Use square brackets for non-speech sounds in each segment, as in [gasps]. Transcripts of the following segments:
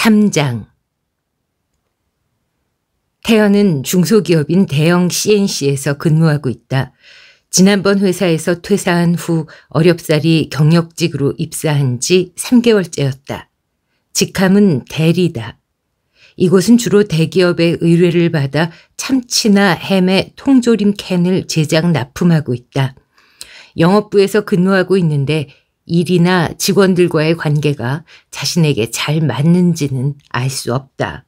3장 태연은 중소기업인 대형 CNC에서 근무하고 있다. 지난번 회사에서 퇴사한 후 어렵사리 경력직으로 입사한 지 3개월째였다. 직함은 대리다. 이곳은 주로 대기업의 의뢰를 받아 참치나 햄의 통조림 캔을 제작 납품하고 있다. 영업부에서 근무하고 있는데 일이나 직원들과의 관계가 자신에게 잘 맞는지는 알 수 없다.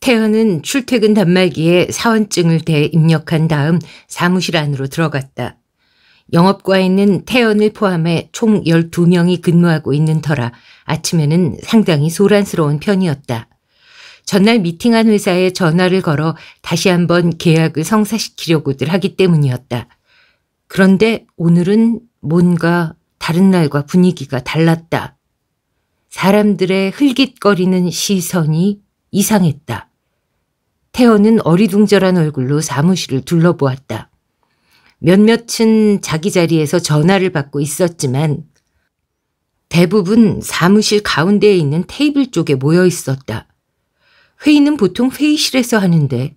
태연은 출퇴근 단말기에 사원증을 대 입력한 다음 사무실 안으로 들어갔다. 영업과에는 태연을 포함해 총 12명이 근무하고 있는 터라 아침에는 상당히 소란스러운 편이었다. 전날 미팅한 회사에 전화를 걸어 다시 한번 계약을 성사시키려고들 하기 때문이었다. 그런데 오늘은 뭔가 다른 날과 분위기가 달랐다. 사람들의 흘깃거리는 시선이 이상했다. 태어는 어리둥절한 얼굴로 사무실을 둘러보았다. 몇몇은 자기 자리에서 전화를 받고 있었지만 대부분 사무실 가운데에 있는 테이블 쪽에 모여 있었다. 회의는 보통 회의실에서 하는데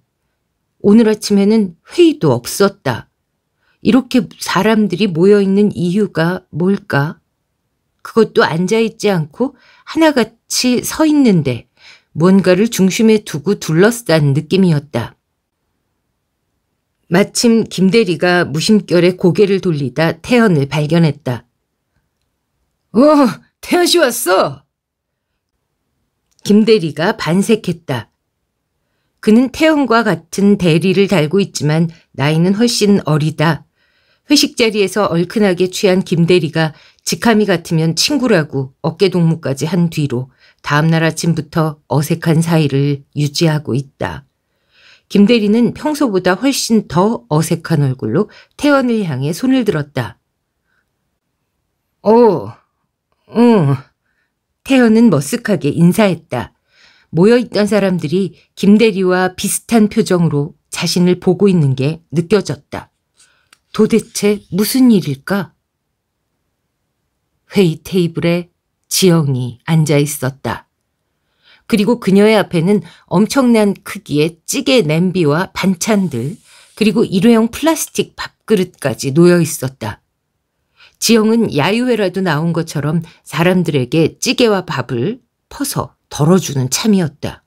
오늘 아침에는 회의도 없었다. 이렇게 사람들이 모여있는 이유가 뭘까? 그것도 앉아있지 않고 하나같이 서 있는데 뭔가를 중심에 두고 둘러싼 느낌이었다. 마침 김대리가 무심결에 고개를 돌리다 태연을 발견했다. 어, 태연 씨 왔어! 김대리가 반색했다. 그는 태연과 같은 대리를 달고 있지만 나이는 훨씬 어리다. 회식 자리에서 얼큰하게 취한 김대리가 직함이 같으면 친구라고 어깨동무까지 한 뒤로 다음날 아침부터 어색한 사이를 유지하고 있다. 김대리는 평소보다 훨씬 더 어색한 얼굴로 태연을 향해 손을 들었다. 어, 응. 태연은 머쓱하게 인사했다. 모여있던 사람들이 김대리와 비슷한 표정으로 자신을 보고 있는 게 느껴졌다. 도대체 무슨 일일까? 회의 테이블에 지영이 앉아 있었다. 그리고 그녀의 앞에는 엄청난 크기의 찌개 냄비와 반찬들, 그리고 일회용 플라스틱 밥그릇까지 놓여 있었다. 지영은 야유회라도 나온 것처럼 사람들에게 찌개와 밥을 퍼서 덜어주는 참이었다.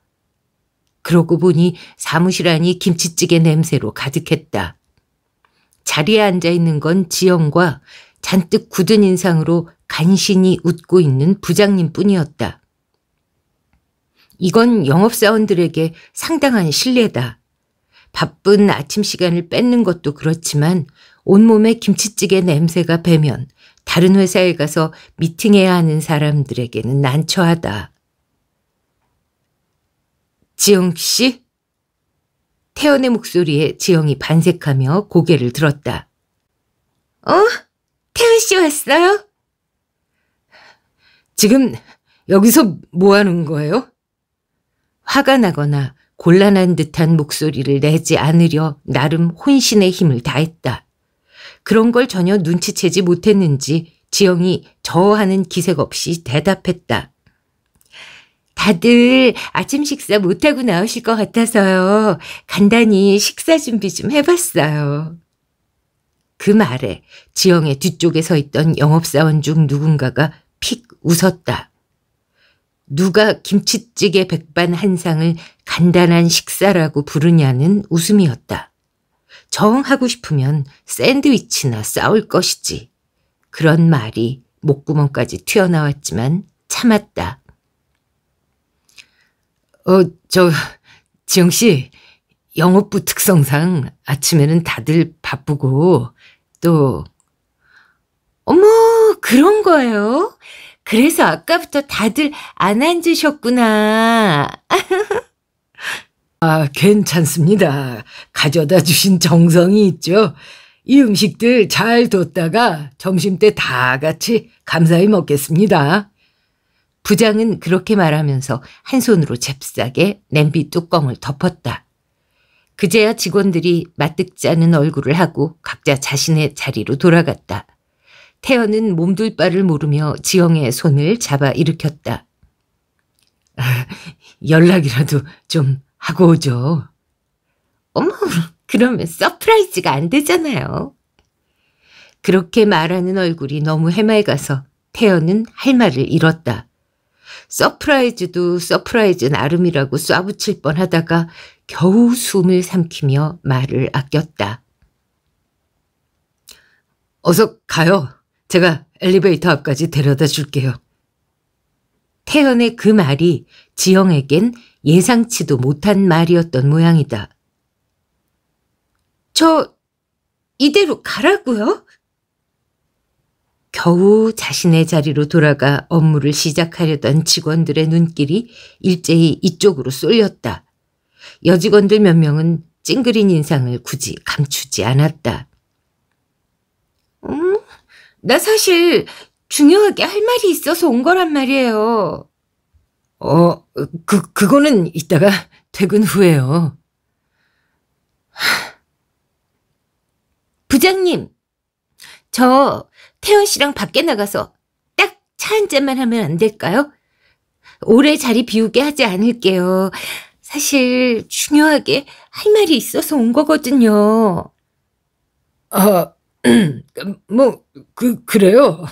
그러고 보니 사무실 안이 김치찌개 냄새로 가득했다. 자리에 앉아 있는 건 지영과 잔뜩 굳은 인상으로 간신히 웃고 있는 부장님 뿐이었다. 이건 영업사원들에게 상당한 신뢰다. 바쁜 아침 시간을 뺏는 것도 그렇지만 온몸에 김치찌개 냄새가 배면 다른 회사에 가서 미팅해야 하는 사람들에게는 난처하다. 지영 씨? 태연의 목소리에 지영이 반색하며 고개를 들었다. 어? 태연 씨 왔어요? 지금 여기서 뭐 하는 거예요? 화가 나거나 곤란한 듯한 목소리를 내지 않으려 나름 혼신의 힘을 다했다. 그런 걸 전혀 눈치채지 못했는지 지영이 저하는 기색 없이 대답했다. 다들 아침 식사 못하고 나오실 것 같아서요. 간단히 식사 준비 좀 해봤어요. 그 말에 지영의 뒤쪽에 서 있던 영업사원 중 누군가가 픽 웃었다. 누가 김치찌개 백반 한 상을 간단한 식사라고 부르냐는 웃음이었다. 정하고 싶으면 샌드위치나 싸울 것이지. 그런 말이 목구멍까지 튀어나왔지만 참았다. 어, 저, 지영 씨, 영업부 특성상 아침에는 다들 바쁘고, 또, 어머, 그런 거예요? 그래서 아까부터 다들 안 앉으셨구나. [laughs] 아, 괜찮습니다. 가져다 주신 정성이 있죠. 이 음식들 잘 뒀다가 점심 때 다 같이 감사히 먹겠습니다. 부장은 그렇게 말하면서 한 손으로 잽싸게 냄비 뚜껑을 덮었다. 그제야 직원들이 마뜩지 않은 얼굴을 하고 각자 자신의 자리로 돌아갔다. 태연은 몸둘 바를 모르며 지영의 손을 잡아 일으켰다. [laughs] 연락이라도 좀 하고 오죠. 어머, 그러면 서프라이즈가 안 되잖아요. 그렇게 말하는 얼굴이 너무 해맑아서 태연은 할 말을 잃었다. 서프라이즈도 서프라이즈 나름이라고 쏴붙일 뻔하다가 겨우 숨을 삼키며 말을 아꼈다. 어서 가요. 제가 엘리베이터 앞까지 데려다 줄게요. 태연의 그 말이 지영에겐 예상치도 못한 말이었던 모양이다. 저 이대로 가라고요? 겨우 자신의 자리로 돌아가 업무를 시작하려던 직원들의 눈길이 일제히 이쪽으로 쏠렸다. 여직원들 몇 명은 찡그린 인상을 굳이 감추지 않았다. 음, 나 사실 중요하게 할 말이 있어서 온 거란 말이에요. 어, 그, 그거는 이따가 퇴근 후에요. 부장님, 저 태연 씨랑 밖에 나가서 딱 차 한 잔만 하면 안 될까요? 오래 자리 비우게 하지 않을게요. 사실 중요하게 할 말이 있어서 온 거거든요. 아, [clears throat] 뭐, 그, 그래요.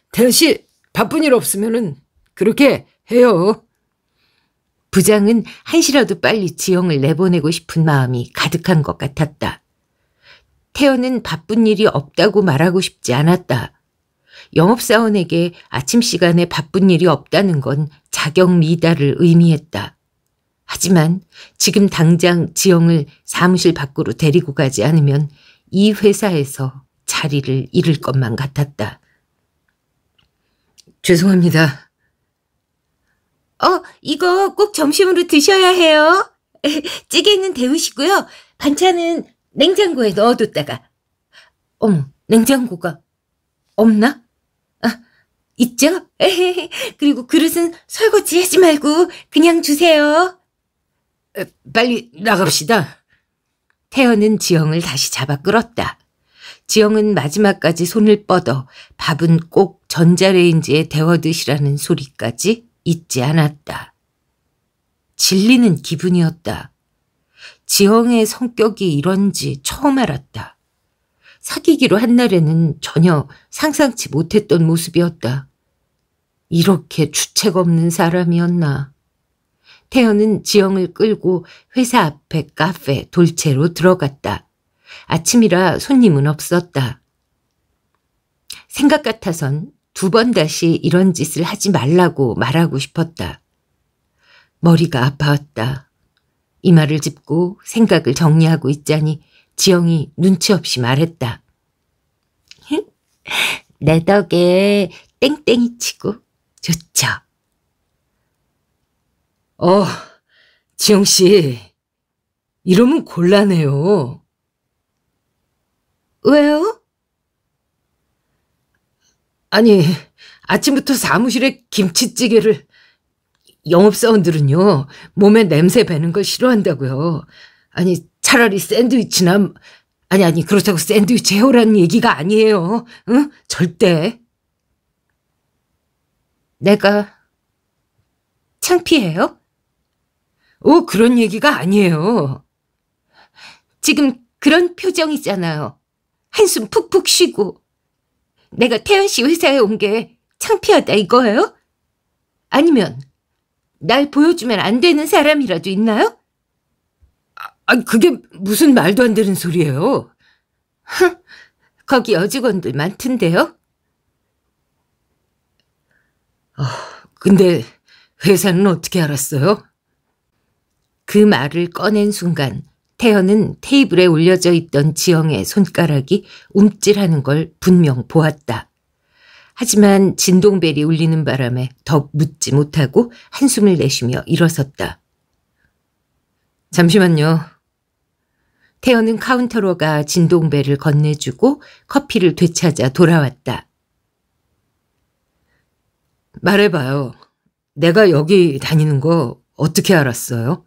[laughs] 태연 씨 바쁜 일 없으면은 그렇게 해요. 부장은 한시라도 빨리 지영을 내보내고 싶은 마음이 가득한 것 같았다. 태연은 바쁜 일이 없다고 말하고 싶지 않았다. 영업사원에게 아침 시간에 바쁜 일이 없다는 건 자격 미달을 의미했다. 하지만 지금 당장 지영을 사무실 밖으로 데리고 가지 않으면 이 회사에서 자리를 잃을 것만 같았다. 죄송합니다. 어, 이거 꼭 점심으로 드셔야 해요. [laughs] 찌개는 데우시고요. 반찬은 냉장고에 넣어뒀다가 어머 냉장고가 없나? 아 있죠? [laughs] 그리고 그릇은 설거지 하지 말고 그냥 주세요. 어, 빨리 나갑시다. 태연은 지영을 다시 잡아 끌었다. 지영은 마지막까지 손을 뻗어 밥은 꼭 전자레인지에 데워드시라는 소리까지 잊지 않았다. 질리는 기분이었다. 지영의 성격이 이런지 처음 알았다. 사귀기로 한 날에는 전혀 상상치 못했던 모습이었다. 이렇게 주책 없는 사람이었나. 태연은 지영을 끌고 회사 앞에 카페 돌체로 들어갔다. 아침이라 손님은 없었다. 생각 같아선 두 번 다시 이런 짓을 하지 말라고 말하고 싶었다. 머리가 아파왔다. 이 말을 짚고 생각을 정리하고 있자니 지영이 눈치 없이 말했다. [laughs] 내 덕에 땡땡이 치고 좋죠. 어, 지영씨, 이러면 곤란해요. 왜요? 아니, 아침부터 사무실에 김치찌개를 영업사원들은요, 몸에 냄새 배는 걸 싫어한다고요. 아니, 차라리 샌드위치나, 아니, 아니, 그렇다고 샌드위치 해오라는 얘기가 아니에요. 응? 절대. 내가 창피해요? 오, 그런 얘기가 아니에요. 지금 그런 표정이잖아요. 한숨 푹푹 쉬고. 내가 태연 씨 회사에 온 게 창피하다 이거예요? 아니면 날 보여주면 안 되는 사람이라도 있나요? 아, 그게 무슨 말도 안 되는 소리예요. 흥, 거기 여직원들 많던데요? 어, 근데 회사는 어떻게 알았어요? 그 말을 꺼낸 순간 태연은 테이블에 올려져 있던 지영의 손가락이 움찔하는 걸 분명 보았다. 하지만 진동벨이 울리는 바람에 더 묻지 못하고 한숨을 내쉬며 일어섰다. 잠시만요. 태연은 카운터로 가 진동벨을 건네주고 커피를 되찾아 돌아왔다. 말해봐요. 내가 여기 다니는 거 어떻게 알았어요?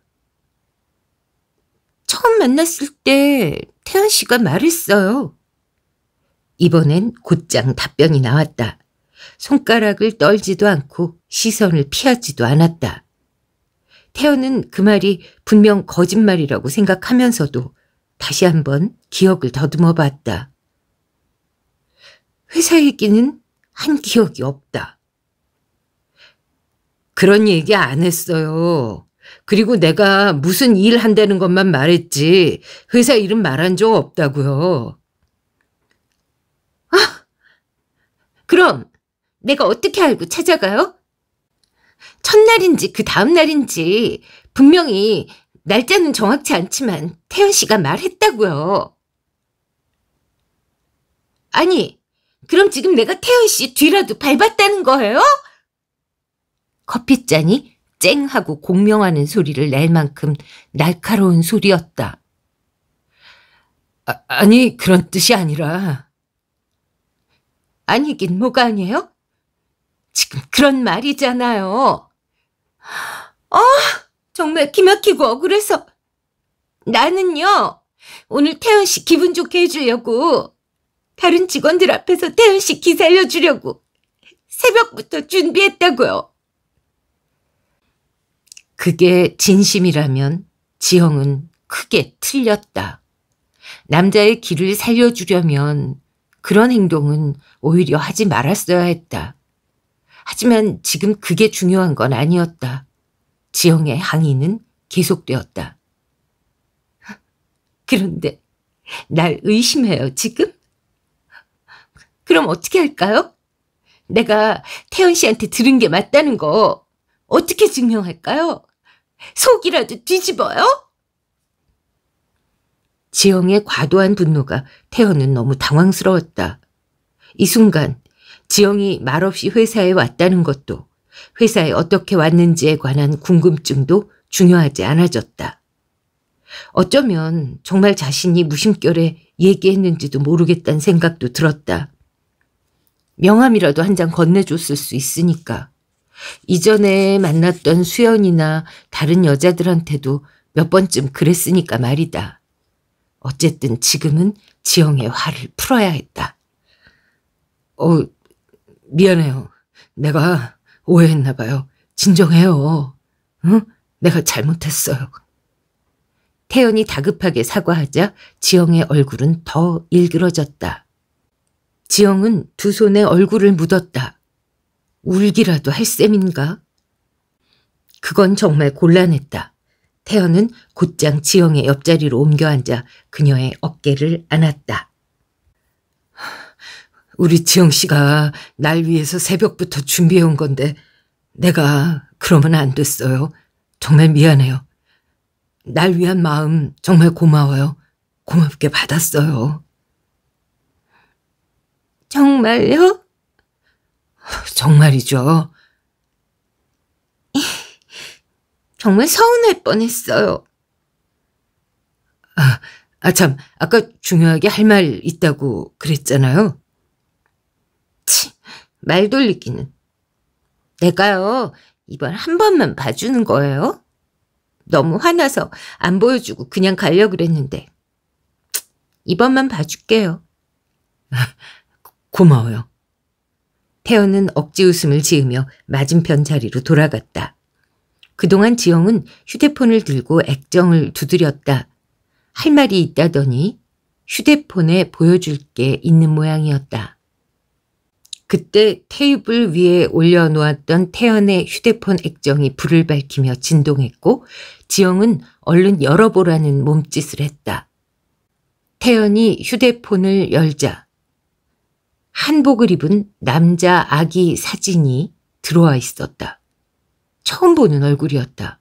처음 만났을 때 태연 씨가 말했어요. 이번엔 곧장 답변이 나왔다. 손가락을 떨지도 않고 시선을 피하지도 않았다. 태연은 그 말이 분명 거짓말이라고 생각하면서도 다시 한번 기억을 더듬어 봤다. 회사 얘기는 한 기억이 없다. 그런 얘기 안 했어요. 그리고 내가 무슨 일 한다는 것만 말했지 회사 이름 말한 적 없다고요. 그럼 내가 어떻게 알고 찾아가요? 첫날인지 그 다음날인지 분명히 날짜는 정확치 않지만 태연 씨가 말했다고요. 아니, 그럼 지금 내가 태연 씨 뒤라도 밟았다는 거예요? 커피잔이 쨍 하고 공명하는 소리를 낼 만큼 날카로운 소리였다. 아, 아니, 그런 뜻이 아니라. 아니긴 뭐가 아니에요? 지금 그런 말이잖아요. 어, 정말 기막히고 억울해서. 나는요, 오늘 태연 씨 기분 좋게 해주려고, 다른 직원들 앞에서 태연 씨 기살려주려고, 새벽부터 준비했다고요. 그게 진심이라면 지영은 크게 틀렸다. 남자의 길을 살려주려면 그런 행동은 오히려 하지 말았어야 했다. 하지만 지금 그게 중요한 건 아니었다. 지영의 항의는 계속되었다. 그런데 날 의심해요, 지금? 그럼 어떻게 할까요? 내가 태연 씨한테 들은 게 맞다는 거 어떻게 증명할까요? 속이라도 뒤집어요? 지영의 과도한 분노가 태연은 너무 당황스러웠다. 이 순간 지영이 말없이 회사에 왔다는 것도 회사에 어떻게 왔는지에 관한 궁금증도 중요하지 않아졌다. 어쩌면 정말 자신이 무심결에 얘기했는지도 모르겠다는 생각도 들었다. 명함이라도 한 장 건네줬을 수 있으니까. 이전에 만났던 수연이나 다른 여자들한테도 몇 번쯤 그랬으니까 말이다. 어쨌든 지금은 지영의 화를 풀어야 했다. 어, 미안해요. 내가 오해했나 봐요. 진정해요. 응? 내가 잘못했어요. 태연이 다급하게 사과하자 지영의 얼굴은 더 일그러졌다. 지영은 두 손에 얼굴을 묻었다. 울기라도 할 셈인가? 그건 정말 곤란했다. 태연은 곧장 지영의 옆자리로 옮겨 앉아 그녀의 어깨를 안았다. 우리 지영 씨가 날 위해서 새벽부터 준비해 온 건데 내가 그러면 안 됐어요. 정말 미안해요. 날 위한 마음 정말 고마워요. 고맙게 받았어요. 정말요? 정말이죠. 정말 서운할 뻔했어요. 아, 아 참, 아까 중요하게 할 말 있다고 그랬잖아요. 치, 말 돌리기는. 내가요, 이번 한 번만 봐주는 거예요? 너무 화나서 안 보여주고 그냥 가려 그랬는데. 이번만 봐줄게요. 아, 고마워요. 태연은 억지 웃음을 지으며 맞은편 자리로 돌아갔다. 그동안 지영은 휴대폰을 들고 액정을 두드렸다. 할 말이 있다더니 휴대폰에 보여줄 게 있는 모양이었다. 그때 테이블 위에 올려놓았던 태연의 휴대폰 액정이 불을 밝히며 진동했고 지영은 얼른 열어보라는 몸짓을 했다. 태연이 휴대폰을 열자 한복을 입은 남자 아기 사진이 들어와 있었다. 처음 보는 얼굴이었다.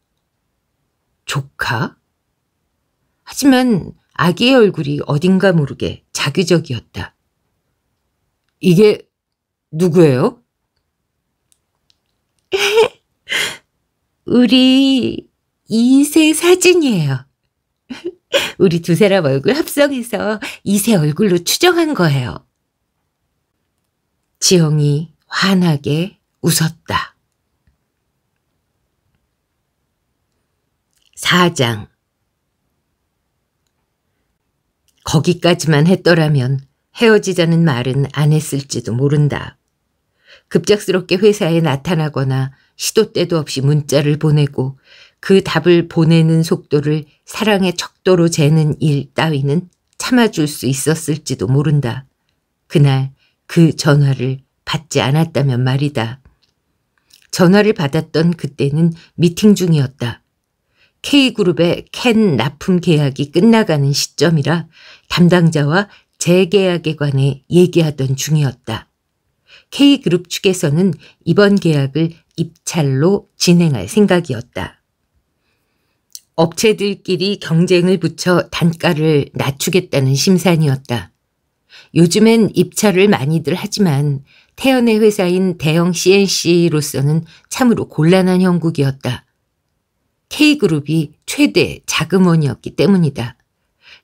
조카? 하지만 아기의 얼굴이 어딘가 모르게 자기적이었다. 이게 누구예요? [laughs] 우리 이세 사진이에요. [laughs] 우리 두 사람 얼굴 합성해서 이세 얼굴로 추정한 거예요. 지영이 환하게 웃었다. 4장 거기까지만 했더라면 헤어지자는 말은 안 했을지도 모른다. 급작스럽게 회사에 나타나거나 시도 때도 없이 문자를 보내고 그 답을 보내는 속도를 사랑의 척도로 재는 일 따위는 참아줄 수 있었을지도 모른다. 그날 그 전화를 받지 않았다면 말이다. 전화를 받았던 그때는 미팅 중이었다. K그룹의 캔 납품 계약이 끝나가는 시점이라 담당자와 재계약에 관해 얘기하던 중이었다. K그룹 측에서는 이번 계약을 입찰로 진행할 생각이었다. 업체들끼리 경쟁을 붙여 단가를 낮추겠다는 심산이었다. 요즘엔 입찰을 많이들 하지만 태연의 회사인 대형 CNC로서는 참으로 곤란한 형국이었다. K그룹이 최대 자금원이었기 때문이다.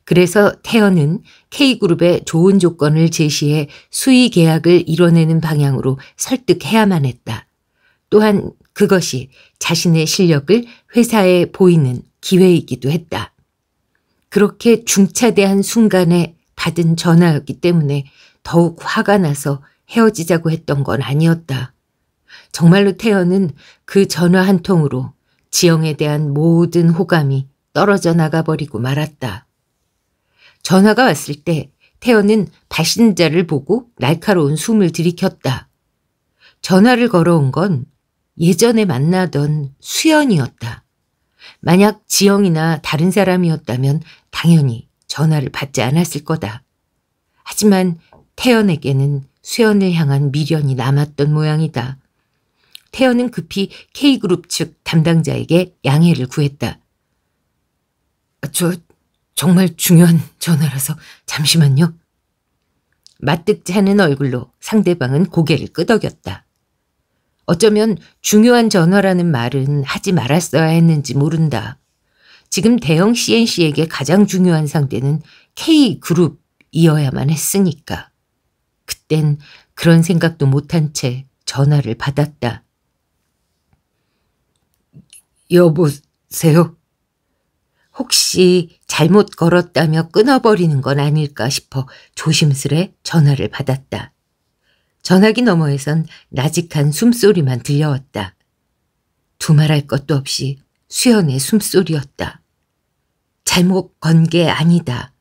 그래서 태연은 K그룹에 좋은 조건을 제시해 수의 계약을 이뤄내는 방향으로 설득해야만 했다. 또한 그것이 자신의 실력을 회사에 보이는 기회이기도 했다. 그렇게 중차대한 순간에 받은 전화였기 때문에 더욱 화가 나서 헤어지자고 했던 건 아니었다. 정말로 태연은 그 전화 한 통으로 지영에 대한 모든 호감이 떨어져 나가버리고 말았다. 전화가 왔을 때 태연은 발신자를 보고 날카로운 숨을 들이켰다. 전화를 걸어온 건 예전에 만나던 수연이었다. 만약 지영이나 다른 사람이었다면 당연히 전화를 받지 않았을 거다. 하지만 태연에게는 수연을 향한 미련이 남았던 모양이다. 태연은 급히 K그룹 측 담당자에게 양해를 구했다. 저 정말 중요한 전화라서 잠시만요. 맞득지 않은 얼굴로 상대방은 고개를 끄덕였다. 어쩌면 중요한 전화라는 말은 하지 말았어야 했는지 모른다. 지금 대형 CNC에게 가장 중요한 상대는 K그룹이어야만 했으니까. 그땐 그런 생각도 못한 채 전화를 받았다. 여보세요? 혹시 잘못 걸었다며 끊어버리는 건 아닐까 싶어 조심스레 전화를 받았다. 전화기 너머에선 나직한 숨소리만 들려왔다. 두말할 것도 없이 수연의 숨소리였다. 잘못 건 게 아니다.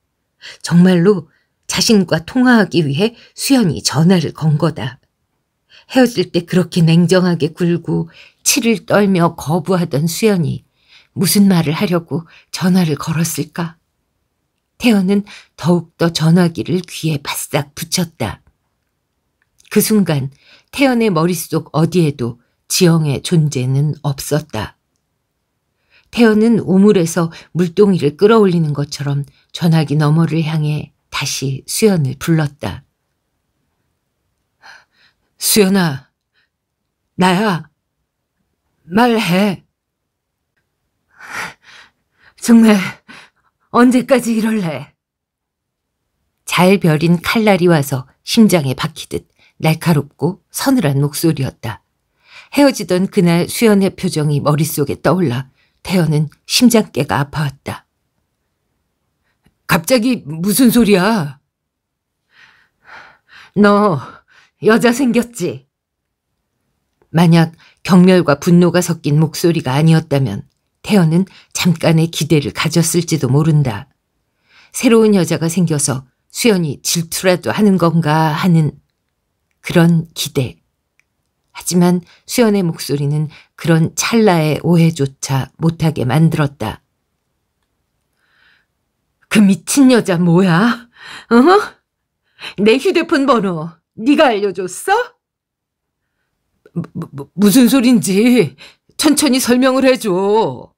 정말로 자신과 통화하기 위해 수연이 전화를 건 거다. 헤어질 때 그렇게 냉정하게 굴고 치를 떨며 거부하던 수연이 무슨 말을 하려고 전화를 걸었을까? 태연은 더욱더 전화기를 귀에 바싹 붙였다. 그 순간 태연의 머릿속 어디에도 지영의 존재는 없었다. 태연은 우물에서 물동이를 끌어올리는 것처럼 전화기 너머를 향해 다시 수연을 불렀다. 수연아, 나야. 말해. 정말 언제까지 이럴래? 잘 벼린 칼날이 와서 심장에 박히듯 날카롭고 서늘한 목소리였다. 헤어지던 그날 수연의 표정이 머릿속에 떠올라 태연은 심장깨가 아파왔다. 갑자기 무슨 소리야? 너 여자 생겼지? 만약 경멸과 분노가 섞인 목소리가 아니었다면 태연은 잠깐의 기대를 가졌을지도 모른다. 새로운 여자가 생겨서 수연이 질투라도 하는 건가 하는 그런 기대. 하지만 수연의 목소리는 그런 찰나의 오해조차 못하게 만들었다. 그 미친 여자 뭐야? 어? 내 휴대폰 번호 네가 알려줬어? 무, 슨 소린지 천천히 설명을 해줘.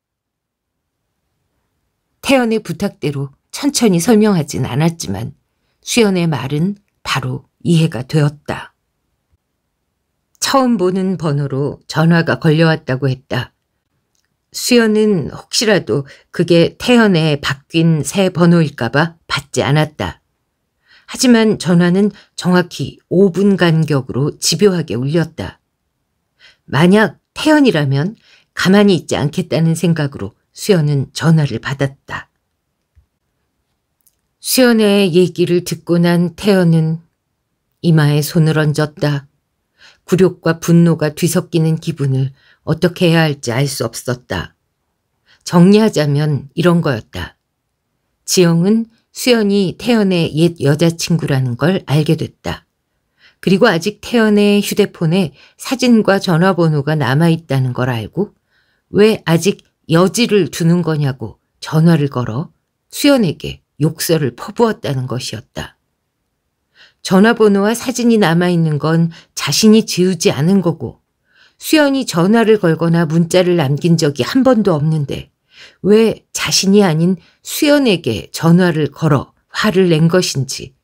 태연의 부탁대로 천천히 설명하진 않았지만 수연의 말은 바로 이해가 되었다. 처음 보는 번호로 전화가 걸려왔다고 했다. 수연은 혹시라도 그게 태연의 바뀐 새 번호일까봐 받지 않았다. 하지만 전화는 정확히 5분 간격으로 집요하게 울렸다. 만약 태연이라면 가만히 있지 않겠다는 생각으로 수연은 전화를 받았다. 수연의 얘기를 듣고 난 태연은 이마에 손을 얹었다. 굴욕과 분노가 뒤섞이는 기분을 어떻게 해야 할지 알 수 없었다. 정리하자면 이런 거였다. 지영은 수연이 태연의 옛 여자친구라는 걸 알게 됐다. 그리고 아직 태연의 휴대폰에 사진과 전화번호가 남아있다는 걸 알고 왜 아직 여지를 두는 거냐고 전화를 걸어 수연에게 욕설을 퍼부었다는 것이었다. 전화번호와 사진이 남아있는 건 자신이 지우지 않은 거고 수연이 전화를 걸거나 문자를 남긴 적이 한 번도 없는데 왜 자신이 아닌 수연에게 전화를 걸어 화를 낸 것인지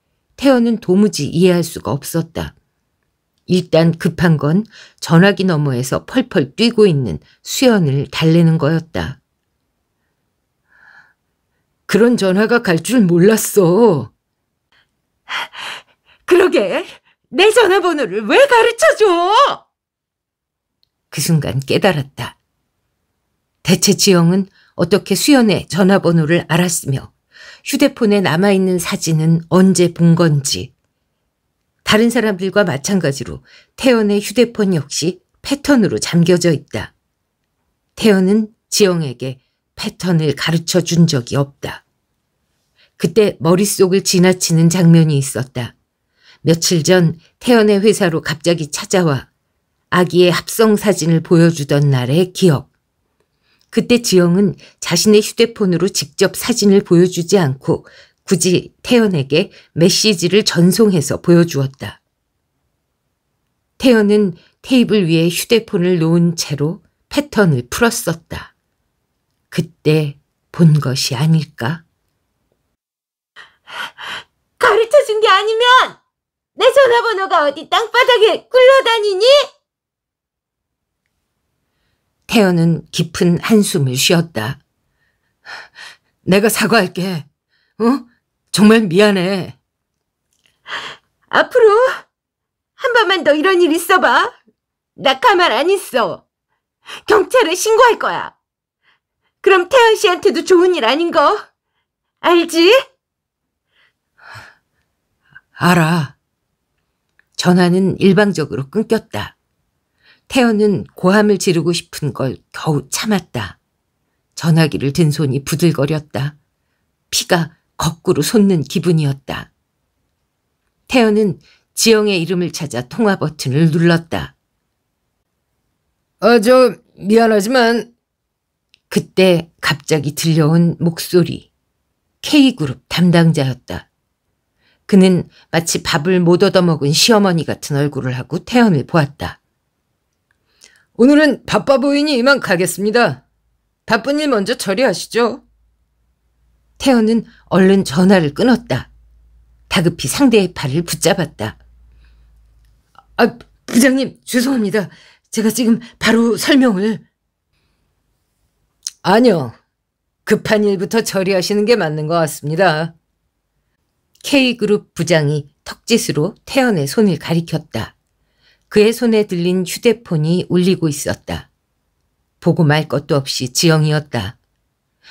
태연은 도무지 이해할 수가 없었다. 일단 급한 건 전화기 너머에서 펄펄 뛰고 있는 수연을 달래는 거였다. 그런 전화가 갈 줄 몰랐어. 그러게 내 전화번호를 왜 가르쳐줘? 그 순간 깨달았다. 대체 지영은 어떻게 수연의 전화번호를 알았으며 휴대폰에 남아있는 사진은 언제 본 건지. 다른 사람들과 마찬가지로 태연의 휴대폰 역시 패턴으로 잠겨져 있다. 태연은 지영에게 패턴을 가르쳐 준 적이 없다. 그때 머릿속을 지나치는 장면이 있었다. 며칠 전 태연의 회사로 갑자기 찾아와 아기의 합성 사진을 보여주던 날의 기억. 그때 지영은 자신의 휴대폰으로 직접 사진을 보여주지 않고 굳이 태연에게 메시지를 전송해서 보여주었다. 태연은 테이블 위에 휴대폰을 놓은 채로 패턴을 풀었었다. 그때 본 것이 아닐까? 가르쳐준 게 아니면 내 전화번호가 어디 땅바닥에 굴러다니니? 태연은 깊은 한숨을 쉬었다. 내가 사과할게. 어? 정말 미안해. 앞으로 한 번만 더 이런 일 있어봐. 나 가만 안 있어. 경찰에 신고할 거야. 그럼 태연 씨한테도 좋은 일 아닌 거 알지? 알아. 전화는 일방적으로 끊겼다. 태연은 고함을 지르고 싶은 걸 겨우 참았다. 전화기를 든 손이 부들거렸다. 피가 거꾸로 솟는 기분이었다. 태연은 지영의 이름을 찾아 통화 버튼을 눌렀다. 아, 저, 미안하지만. 그때 갑자기 들려온 목소리. K그룹 담당자였다. 그는 마치 밥을 못 얻어먹은 시어머니 같은 얼굴을 하고 태연을 보았다. 오늘은 바빠 보이니 이만 가겠습니다. 바쁜 일 먼저 처리하시죠. 태연은 얼른 전화를 끊었다. 다급히 상대의 팔을 붙잡았다. 아, 부장님, 죄송합니다. 제가 지금 바로 설명을. 아니요. 급한 일부터 처리하시는 게 맞는 것 같습니다. K그룹 부장이 턱짓으로 태연의 손을 가리켰다. 그의 손에 들린 휴대폰이 울리고 있었다. 보고 말 것도 없이 지영이었다.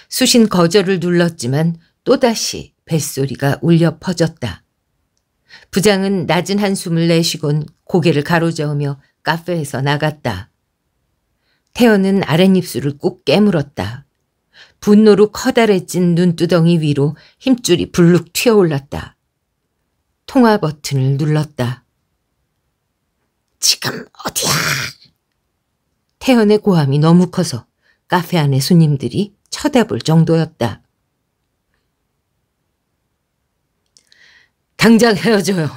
수신 거절을 눌렀지만 또다시 뱃소리가 울려 퍼졌다. 부장은 낮은 한숨을 내쉬곤 고개를 가로저으며 카페에서 나갔다. 태연은 아랫입술을 꾹 깨물었다. 분노로 커다래진 눈두덩이 위로 힘줄이 불룩 튀어올랐다. 통화 버튼을 눌렀다. 지금 어디야? 태연의 고함이 너무 커서 카페 안의 손님들이 쳐다볼 정도였다. 당장 헤어져요.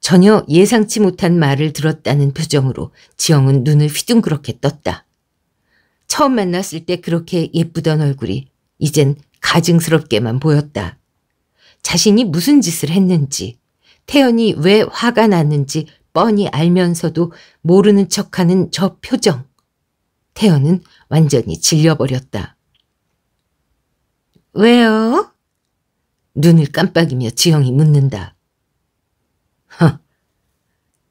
전혀 예상치 못한 말을 들었다는 표정으로 지영은 눈을 휘둥그렇게 떴다. 처음 만났을 때 그렇게 예쁘던 얼굴이 이젠 가증스럽게만 보였다. 자신이 무슨 짓을 했는지 태연이 왜 화가 났는지 뻔히 알면서도 모르는 척하는 저 표정. 태연은 완전히 질려버렸다. 왜요? 눈을 깜빡이며 지영이 묻는다. 헉,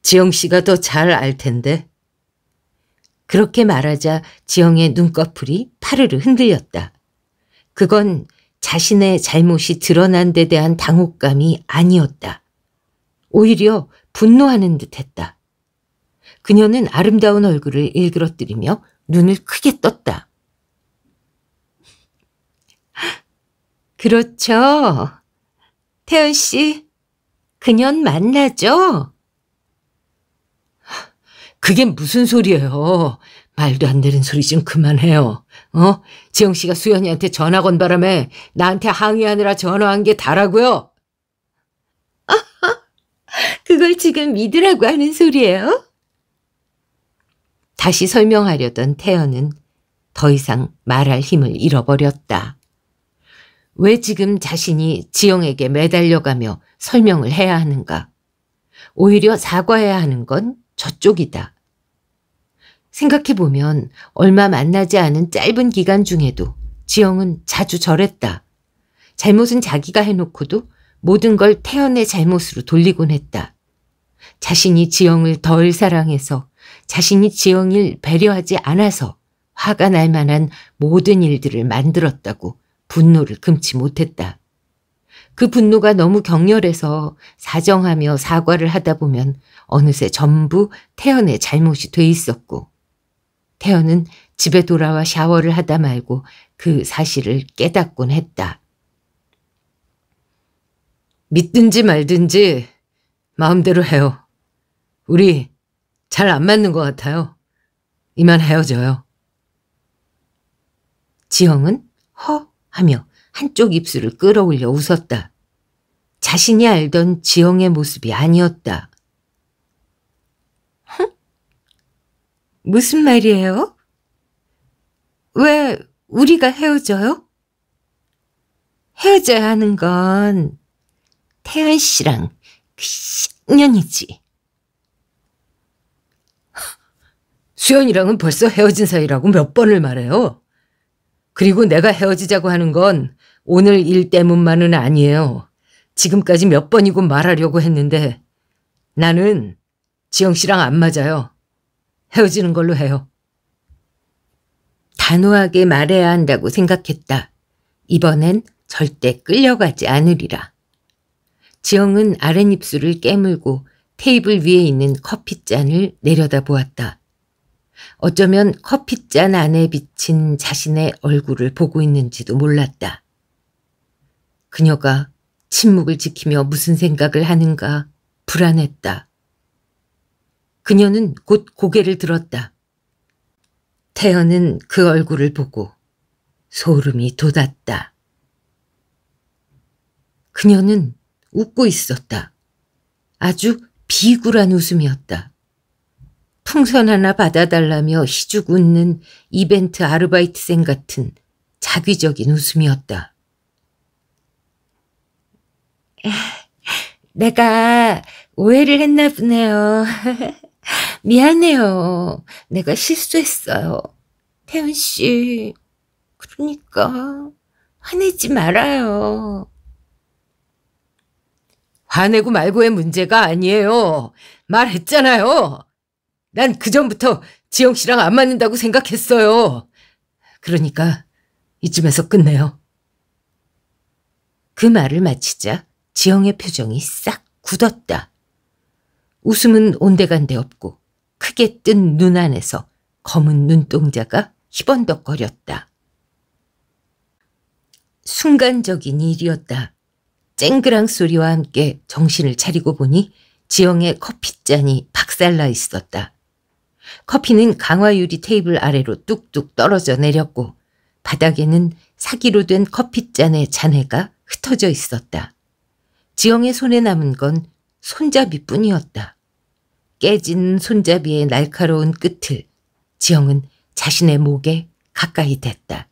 지영 씨가 더 잘 알 텐데. 그렇게 말하자 지영의 눈꺼풀이 파르르 흔들렸다. 그건 자신의 잘못이 드러난 데 대한 당혹감이 아니었다. 오히려 분노하는 듯했다. 그녀는 아름다운 얼굴을 일그러뜨리며 눈을 크게 떴다. [gasps] 그렇죠. 태연 씨, 그녀는 만나죠? [gasps] 그게 무슨 소리예요? 말도 안 되는 소리 좀 그만해요. 어? 지영 씨가 수연이한테 전화 건 바람에 나한테 항의하느라 전화한 게 다라고요? 그걸 지금 믿으라고 하는 소리예요? 다시 설명하려던 태연은 더 이상 말할 힘을 잃어버렸다. 왜 지금 자신이 지영에게 매달려가며 설명을 해야 하는가? 오히려 사과해야 하는 건 저쪽이다. 생각해보면 얼마 만나지 않은 짧은 기간 중에도 지영은 자주 절했다 잘못은 자기가 해놓고도 모든 걸 태연의 잘못으로 돌리곤 했다. 자신이 지영을 덜 사랑해서 자신이 지영을 배려하지 않아서 화가 날 만한 모든 일들을 만들었다고 분노를 금치 못했다. 그 분노가 너무 격렬해서 사정하며 사과를 하다 보면 어느새 전부 태연의 잘못이 돼 있었고 태연은 집에 돌아와 샤워를 하다 말고 그 사실을 깨닫곤 했다. 믿든지 말든지 마음대로 해요. 우리 잘 안 맞는 것 같아요. 이만 헤어져요. 지영은 허 하며 한쪽 입술을 끌어올려 웃었다. 자신이 알던 지영의 모습이 아니었다. 흥? 무슨 말이에요? 왜 우리가 헤어져요? 헤어져야 하는 건 태연 씨랑 그년이지 수연이랑은 벌써 헤어진 사이라고 몇 번을 말해요. 그리고 내가 헤어지자고 하는 건 오늘 일 때문만은 아니에요. 지금까지 몇 번이고 말하려고 했는데 나는 지영 씨랑 안 맞아요. 헤어지는 걸로 해요. 단호하게 말해야 한다고 생각했다. 이번엔 절대 끌려가지 않으리라. 지영은 아랫입술을 깨물고 테이블 위에 있는 커피잔을 내려다 보았다. 어쩌면 커피잔 안에 비친 자신의 얼굴을 보고 있는지도 몰랐다. 그녀가 침묵을 지키며 무슨 생각을 하는가 불안했다. 그녀는 곧 고개를 들었다. 태연은 그 얼굴을 보고 소름이 돋았다. 그녀는 웃고 있었다. 아주 비굴한 웃음이었다. 풍선 하나 받아달라며 희죽 웃는 이벤트 아르바이트생 같은 자기적인 웃음이었다. [laughs] 내가 오해를 했나 보네요. [laughs] 미안해요. 내가 실수했어요. 태훈 씨, 그러니까 화내지 말아요. 안 해고 말고의 문제가 아니에요. 말했잖아요. 난 그전부터 지영 씨랑 안 맞는다고 생각했어요. 그러니까 이쯤에서 끝내요. 그 말을 마치자 지영의 표정이 싹 굳었다. 웃음은 온데간데 없고 크게 뜬 눈 안에서 검은 눈동자가 희번덕거렸다. 순간적인 일이었다. 쨍그랑 소리와 함께 정신을 차리고 보니 지영의 커피잔이 박살나 있었다. 커피는 강화유리 테이블 아래로 뚝뚝 떨어져 내렸고 바닥에는 사기로 된 커피잔의 잔해가 흩어져 있었다. 지영의 손에 남은 건 손잡이뿐이었다. 깨진 손잡이의 날카로운 끝을 지영은 자신의 목에 가까이 댔다.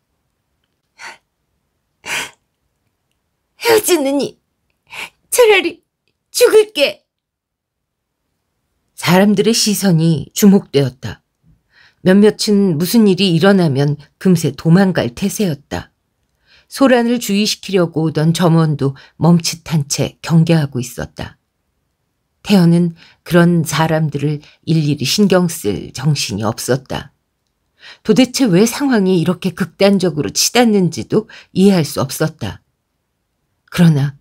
헤어지느니 차라리 죽을게. 사람들의 시선이 주목되었다. 몇몇은 무슨 일이 일어나면 금세 도망갈 태세였다. 소란을 주의시키려고 오던 점원도 멈칫한 채 경계하고 있었다. 태연은 그런 사람들을 일일이 신경 쓸 정신이 없었다. 도대체 왜 상황이 이렇게 극단적으로 치닫는지도 이해할 수 없었다. 그러나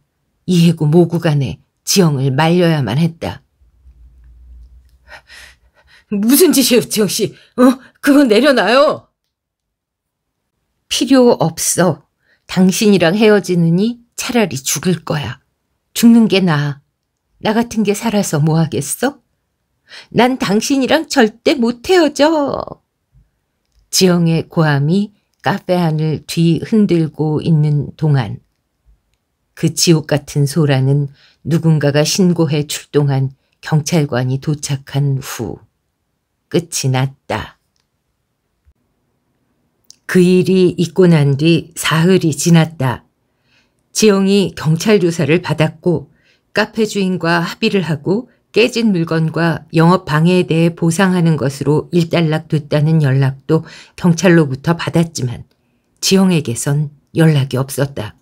이해고 모구 간에 지영을 말려야만 했다. 무슨 짓이에요, 지영씨? 어? 그건 내려놔요! 필요 없어. 당신이랑 헤어지느니 차라리 죽을 거야. 죽는 게 나아. 나 같은 게 살아서 뭐 하겠어? 난 당신이랑 절대 못 헤어져. 지영의 고함이 카페 안을 뒤 흔들고 있는 동안 그 지옥 같은 소라는 누군가가 신고해 출동한 경찰관이 도착한 후 끝이 났다. 그 일이 있고 난 뒤 사흘이 지났다. 지영이 경찰 조사를 받았고 카페 주인과 합의를 하고 깨진 물건과 영업 방해에 대해 보상하는 것으로 일단락됐다는 연락도 경찰로부터 받았지만 지영에게선 연락이 없었다.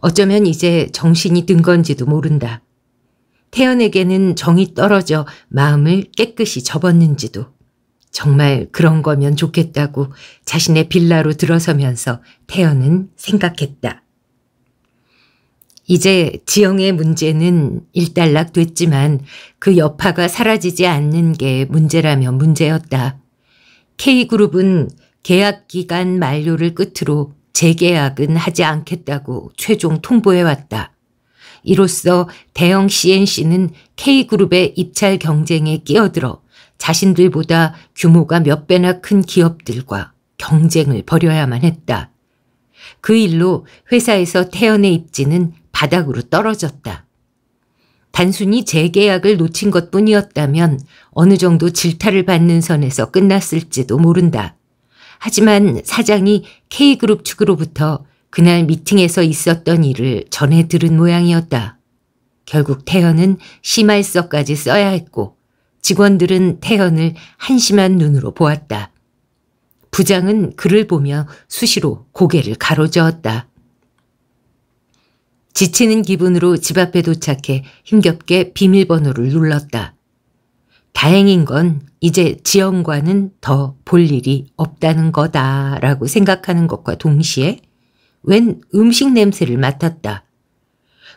어쩌면 이제 정신이 든 건지도 모른다. 태연에게는 정이 떨어져 마음을 깨끗이 접었는지도 정말 그런 거면 좋겠다고 자신의 빌라로 들어서면서 태연은 생각했다. 이제 지영의 문제는 일단락 됐지만 그 여파가 사라지지 않는 게 문제라면 문제였다. K그룹은 계약 기간 만료를 끝으로 재계약은 하지 않겠다고 최종 통보해왔다. 이로써 대형 CNC는 K그룹의 입찰 경쟁에 끼어들어 자신들보다 규모가 몇 배나 큰 기업들과 경쟁을 벌여야만 했다. 그 일로 회사에서 태연의 입지는 바닥으로 떨어졌다. 단순히 재계약을 놓친 것 뿐이었다면 어느 정도 질타를 받는 선에서 끝났을지도 모른다. 하지만 사장이 K그룹 측으로부터 그날 미팅에서 있었던 일을 전해 들은 모양이었다. 결국 태연은 심할서까지 써야 했고 직원들은 태연을 한심한 눈으로 보았다. 부장은 그를 보며 수시로 고개를 가로저었다. 지치는 기분으로 집 앞에 도착해 힘겹게 비밀번호를 눌렀다. 다행인 건 이제 지영과는 더 볼 일이 없다는 거다라고 생각하는 것과 동시에 웬 음식 냄새를 맡았다.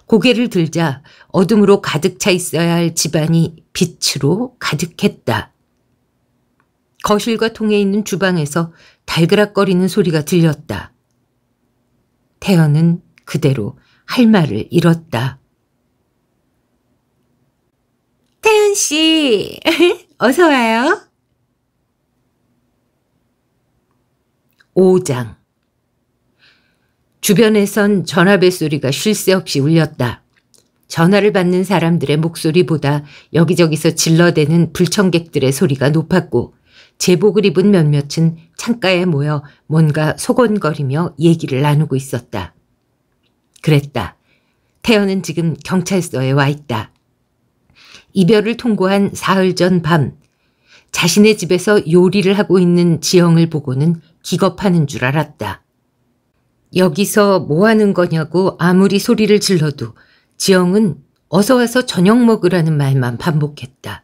고개를 들자 어둠으로 가득 차 있어야 할 집안이 빛으로 가득했다. 거실과 통에 있는 주방에서 달그락거리는 소리가 들렸다. 태연은 그대로 할 말을 잃었다. 태연 씨, [laughs] 어서 와요. 5장. 주변에선 전화벨 소리가 쉴 새 없이 울렸다. 전화를 받는 사람들의 목소리보다 여기저기서 질러대는 불청객들의 소리가 높았고 제복을 입은 몇몇은 창가에 모여 뭔가 소곤거리며 얘기를 나누고 있었다. 그랬다. 태연은 지금 경찰서에 와 있다. 이별을 통고한 사흘 전 밤 자신의 집에서 요리를 하고 있는 지영을 보고는 기겁하는 줄 알았다. 여기서 뭐 하는 거냐고 아무리 소리를 질러도 지영은 어서 와서 저녁 먹으라는 말만 반복했다.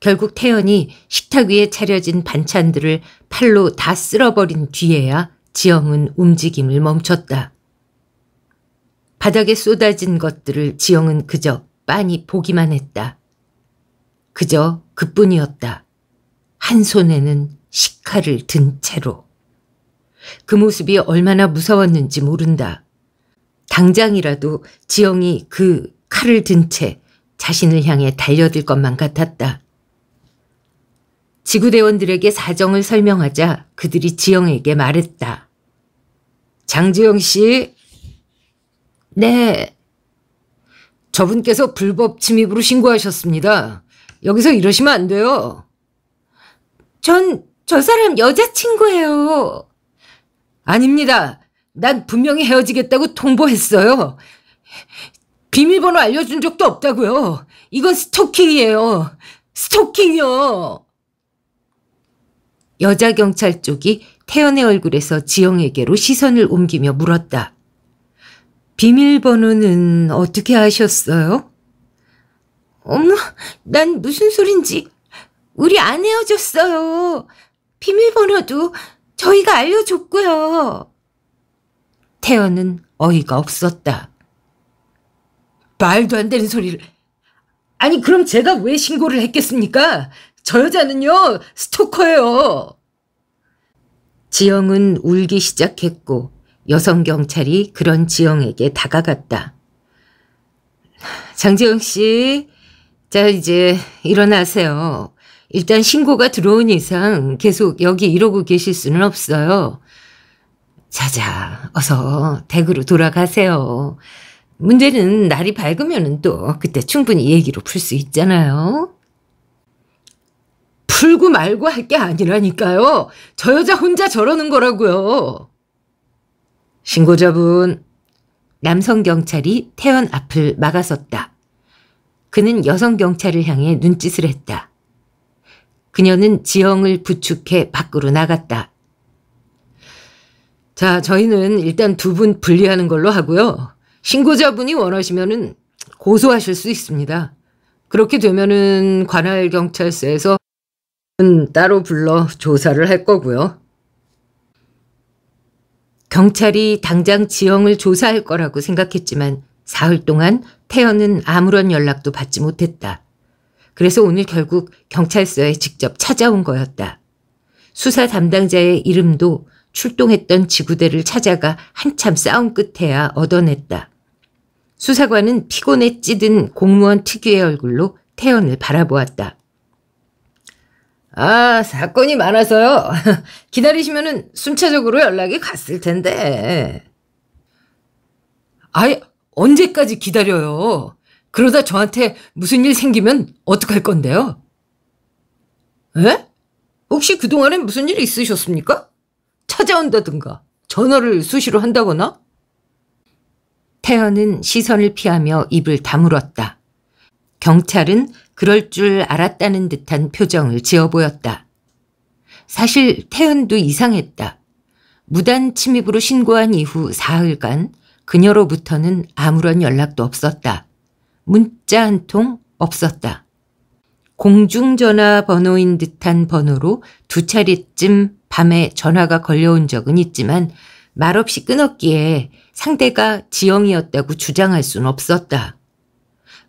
결국 태연이 식탁 위에 차려진 반찬들을 팔로 다 쓸어버린 뒤에야 지영은 움직임을 멈췄다. 바닥에 쏟아진 것들을 지영은 그저 빤히 보기만 했다. 그저 그뿐이었다. 한 손에는 식칼을 든 채로. 그 모습이 얼마나 무서웠는지 모른다. 당장이라도 지영이 그 칼을 든 채 자신을 향해 달려들 것만 같았다. 지구대원들에게 사정을 설명하자 그들이 지영에게 말했다. 장지영 씨? 네. 저분께서 불법 침입으로 신고하셨습니다. 여기서 이러시면 안 돼요. 전 저 사람 여자친구예요. 아닙니다. 난 분명히 헤어지겠다고 통보했어요. 비밀번호 알려준 적도 없다고요. 이건 스토킹이에요. 스토킹이요. 여자 경찰 쪽이 태연의 얼굴에서 지영에게로 시선을 옮기며 물었다. 비밀번호는 어떻게 아셨어요? 어머, 난 무슨 소린지. 우리 안 헤어졌어요. 비밀번호도 저희가 알려줬고요. 태연은 어이가 없었다. 말도 안 되는 소리를. 아니, 그럼 제가 왜 신고를 했겠습니까? 저 여자는요, 스토커예요. 지영은 울기 시작했고 여성 경찰이 그런 지영에게 다가갔다. 장지영 씨, 자 이제 일어나세요. 일단 신고가 들어온 이상 계속 여기 이러고 계실 수는 없어요. 자자, 어서 댁으로 돌아가세요. 문제는 날이 밝으면 또 그때 충분히 얘기로 풀 수 있잖아요. 풀고 말고 할 게 아니라니까요. 저 여자 혼자 저러는 거라고요. 신고자분, 남성 경찰이 태연 앞을 막아섰다. 그는 여성 경찰을 향해 눈짓을 했다. 그녀는 지형을 부축해 밖으로 나갔다. 자, 저희는 일단 두 분 분리하는 걸로 하고요. 신고자분이 원하시면은 고소하실 수 있습니다. 그렇게 되면은 관할 경찰서에서 따로 불러 조사를 할 거고요. 경찰이 당장 지영을 조사할 거라고 생각했지만 사흘 동안 태연은 아무런 연락도 받지 못했다. 그래서 오늘 결국 경찰서에 직접 찾아온 거였다. 수사 담당자의 이름도 출동했던 지구대를 찾아가 한참 싸움 끝에야 얻어냈다. 수사관은 피곤에 찌든 공무원 특유의 얼굴로 태연을 바라보았다. 아, 사건이 많아서요. [laughs] 기다리시면은 순차적으로 연락이 갔을 텐데. 아이, 언제까지 기다려요? 그러다 저한테 무슨 일 생기면 어떡할 건데요? 에? 예? 혹시 그동안에 무슨 일 있으셨습니까? 찾아온다든가, 전화를 수시로 한다거나? 태연은 시선을 피하며 입을 다물었다. 경찰은 그럴 줄 알았다는 듯한 표정을 지어 보였다. 사실 태은도 이상했다. 무단 침입으로 신고한 이후 사흘간 그녀로부터는 아무런 연락도 없었다. 문자 한 통 없었다. 공중전화 번호인 듯한 번호로 두 차례쯤 밤에 전화가 걸려온 적은 있지만 말없이 끊었기에 상대가 지영이었다고 주장할 순 없었다.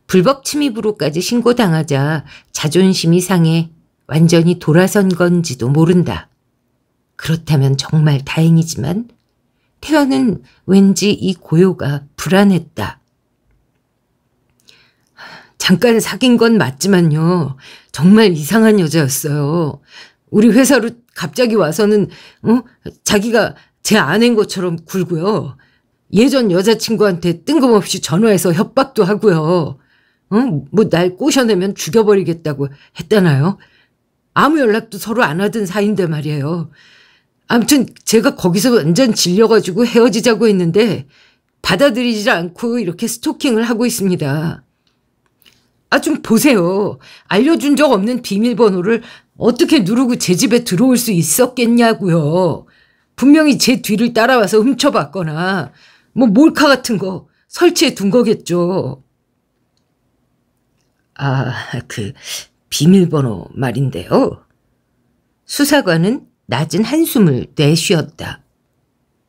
불법 침입으로까지 신고당하자 자존심이 상해 완전히 돌아선 건지도 모른다. 그렇다면 정말 다행이지만 태연은 왠지 이 고요가 불안했다. 잠깐 사귄 건 맞지만요. 정말 이상한 여자였어요. 우리 회사로 갑자기 와서는 어? 자기가 제 아내인 것처럼 굴고요. 예전 여자친구한테 뜬금없이 전화해서 협박도 하고요. 응? 뭐날 꼬셔내면 죽여버리겠다고 했다나요? 아무 연락도 서로 안 하던 사이인데 말이에요. 아무튼 제가 거기서 완전 질려가지고 헤어지자고 했는데 받아들이지 않고 이렇게 스토킹을 하고 있습니다. 아, 좀 보세요. 알려준 적 없는 비밀번호를 어떻게 누르고 제 집에 들어올 수 있었겠냐고요. 분명히 제 뒤를 따라와서 훔쳐봤거나 뭐 몰카 같은 거 설치해 둔 거겠죠. 아, 그 비밀번호 말인데요. 수사관은 낮은 한숨을 내쉬었다.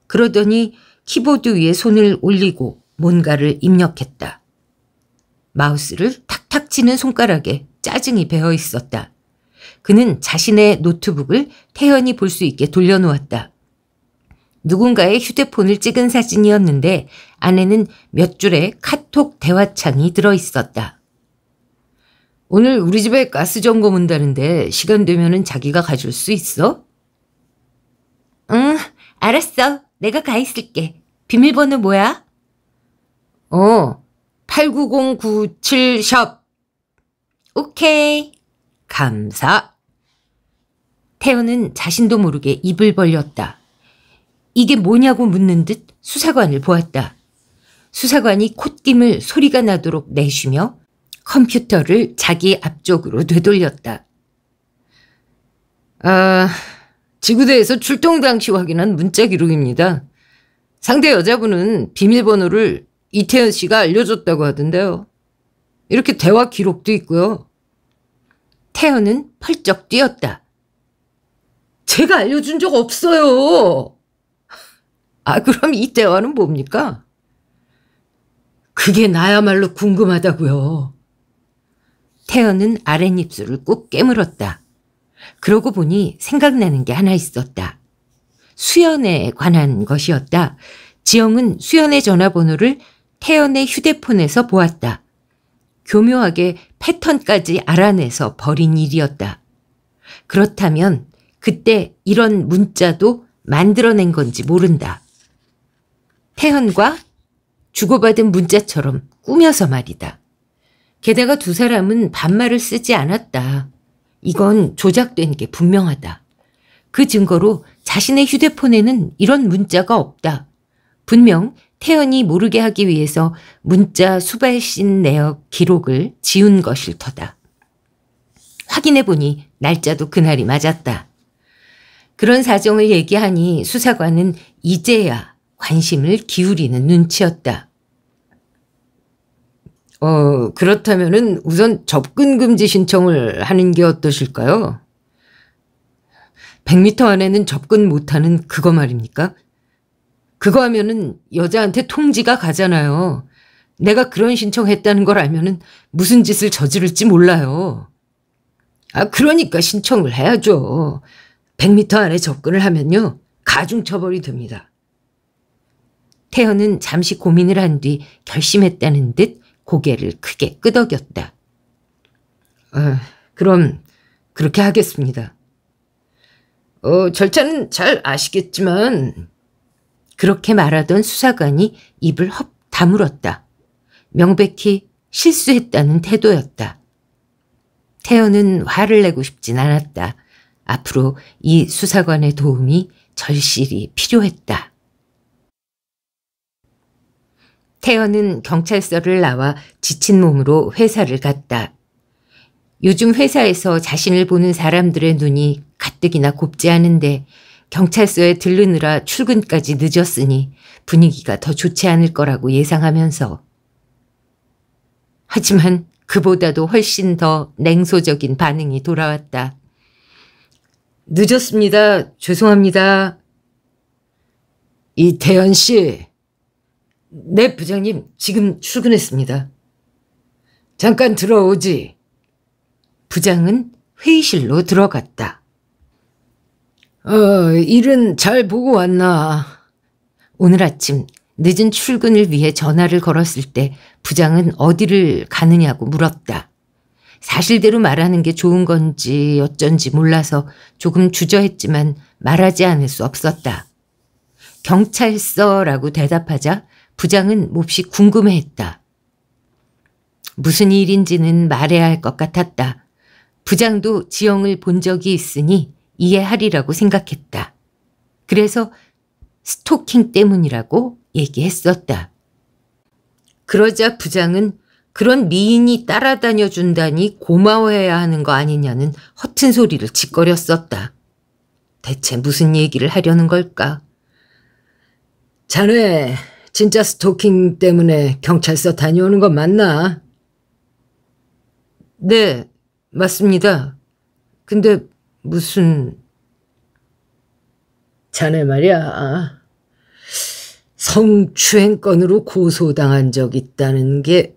그러더니 키보드 위에 손을 올리고 뭔가를 입력했다. 마우스를 탁탁 치는 손가락에 짜증이 배어 있었다. 그는 자신의 노트북을 태연히볼 수 있게 돌려놓았다. 누군가의 휴대폰을 찍은 사진이었는데 안에는 몇 줄의 카톡 대화창이 들어 있었다. 오늘 우리 집에 가스 점검 온다는데 시간 되면은 자기가 가줄 수 있어? 응, 알았어. 내가 가 있을게. 비밀번호 뭐야? 어, 89097샵. 오케이. 감사. 태호는 자신도 모르게 입을 벌렸다. 이게 뭐냐고 묻는 듯 수사관을 보았다. 수사관이 콧김을 소리가 나도록 내쉬며 컴퓨터를 자기 앞쪽으로 되돌렸다. 아, 지구대에서 출동 당시 확인한 문자 기록입니다. 상대 여자분은 비밀번호를 이태현 씨가 알려줬다고 하던데요. 이렇게 대화 기록도 있고요. 태연은 펄쩍 뛰었다. 제가 알려준 적 없어요. 아 그럼 이 대화는 뭡니까? 그게 나야말로 궁금하다고요. 태연은 아랫입술을 꾹 깨물었다. 그러고 보니 생각나는 게 하나 있었다. 수연에 관한 것이었다. 지영은 수연의 전화번호를 태연의 휴대폰에서 보았다. 교묘하게 패턴까지 알아내서 버린 일이었다. 그렇다면 그때 이런 문자도 만들어낸 건지 모른다. 태현과 주고받은 문자처럼 꾸며서 말이다. 게다가 두 사람은 반말을 쓰지 않았다. 이건 조작된 게 분명하다. 그 증거로 자신의 휴대폰에는 이런 문자가 없다. 분명 태연이 모르게 하기 위해서 문자 수발신 내역 기록을 지운 것일 터다. 확인해 보니 날짜도 그날이 맞았다. 그런 사정을 얘기하니 수사관은 이제야 관심을 기울이는 눈치였다. 어, 그렇다면 우선 접근 금지 신청을 하는 게 어떠실까요? 100m 안에는 접근 못하는 그거 말입니까? 그거 하면은 여자한테 통지가 가잖아요. 내가 그런 신청했다는 걸 알면은 무슨 짓을 저지를지 몰라요. 아, 그러니까 신청을 해야죠. 100m 안에 접근을 하면요. 가중처벌이 됩니다. 태연은 잠시 고민을 한 뒤 결심했다는 듯 고개를 크게 끄덕였다. 아, 그럼 그렇게 하겠습니다. 어, 절차는 잘 아시겠지만 그렇게 말하던 수사관이 입을 헙 다물었다. 명백히 실수했다는 태도였다. 태연은 화를 내고 싶진 않았다. 앞으로 이 수사관의 도움이 절실히 필요했다. 태연은 경찰서를 나와 지친 몸으로 회사를 갔다. 요즘 회사에서 자신을 보는 사람들의 눈이 가뜩이나 곱지 않은데 경찰서에 들르느라 출근까지 늦었으니 분위기가 더 좋지 않을 거라고 예상하면서 하지만 그보다도 훨씬 더 냉소적인 반응이 돌아왔다. 늦었습니다. 죄송합니다. 이태현 씨, 네, 부장님. 지금 출근했습니다. 잠깐 들어오지. 부장은 회의실로 들어갔다. 어, 일은 잘 보고 왔나? 오늘 아침 늦은 출근을 위해 전화를 걸었을 때 부장은 어디를 가느냐고 물었다. 사실대로 말하는 게 좋은 건지 어쩐지 몰라서 조금 주저했지만 말하지 않을 수 없었다. 경찰서라고 대답하자 부장은 몹시 궁금해했다. 무슨 일인지는 말해야 할 것 같았다. 부장도 지영을 본 적이 있으니 이해하리라고 생각했다. 그래서 스토킹 때문이라고 얘기했었다. 그러자 부장은 그런 미인이 따라다녀 준다니 고마워해야 하는 거 아니냐는 허튼 소리를 짓거렸었다. 대체 무슨 얘기를 하려는 걸까? 자네 진짜 스토킹 때문에 경찰서 다녀오는 거 맞나? 네, 맞습니다. 근데 무슨... 자네 말이야. 성추행 건으로 고소당한 적 있다는 게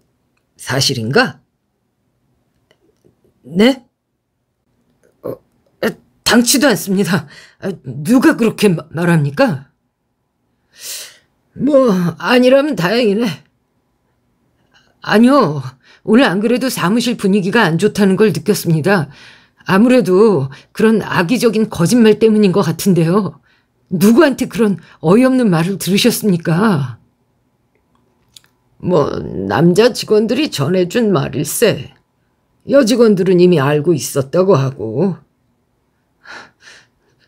사실인가? 네? 어, 당치도 않습니다. 아, 누가 그렇게 마, 말합니까? 뭐 아니라면 다행이네. 아니요. 오늘 안 그래도 사무실 분위기가 안 좋다는 걸 느꼈습니다. 아무래도 그런 악의적인 거짓말 때문인 것 같은데요. 누구한테 그런 어이없는 말을 들으셨습니까? 뭐 남자 직원들이 전해준 말일세. 여직원들은 이미 알고 있었다고 하고.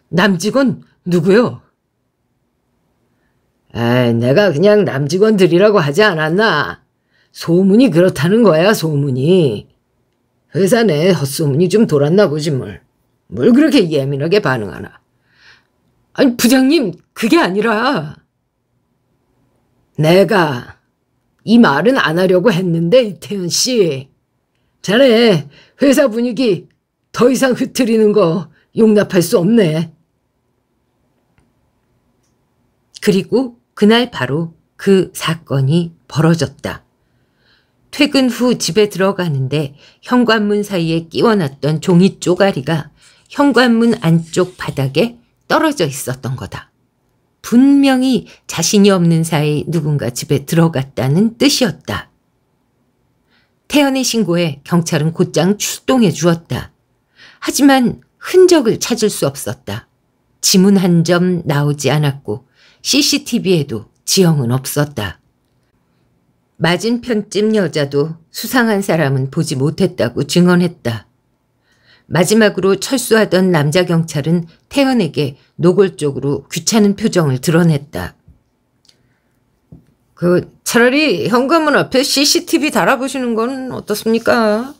남직원 누구요? 에이, 내가 그냥 남직원들이라고 하지 않았나? 소문이 그렇다는 거야, 소문이. 회사 내 헛소문이 좀 돌았나 보지 뭘. 뭘 그렇게 예민하게 반응하나. 아니, 부장님, 그게 아니라. 내가 이 말은 안 하려고 했는데, 이태현 씨. 자네 회사 분위기 더 이상 흐트리는 거 용납할 수 없네. 그리고 그날 바로 그 사건이 벌어졌다. 퇴근 후 집에 들어가는데 현관문 사이에 끼워놨던 종이 쪼가리가 현관문 안쪽 바닥에 떨어져 있었던 거다. 분명히 자신이 없는 사이 누군가 집에 들어갔다는 뜻이었다. 태연의 신고에 경찰은 곧장 출동해 주었다. 하지만 흔적을 찾을 수 없었다. 지문 한 점 나오지 않았고 CCTV에도 지형은 없었다. 맞은편찜 여자도 수상한 사람은 보지 못했다고 증언했다. 마지막으로 철수하던 남자 경찰은 태연에게 노골적으로 귀찮은 표정을 드러냈다. 그 차라리 현관문 앞에 CCTV 달아보시는 건 어떻습니까?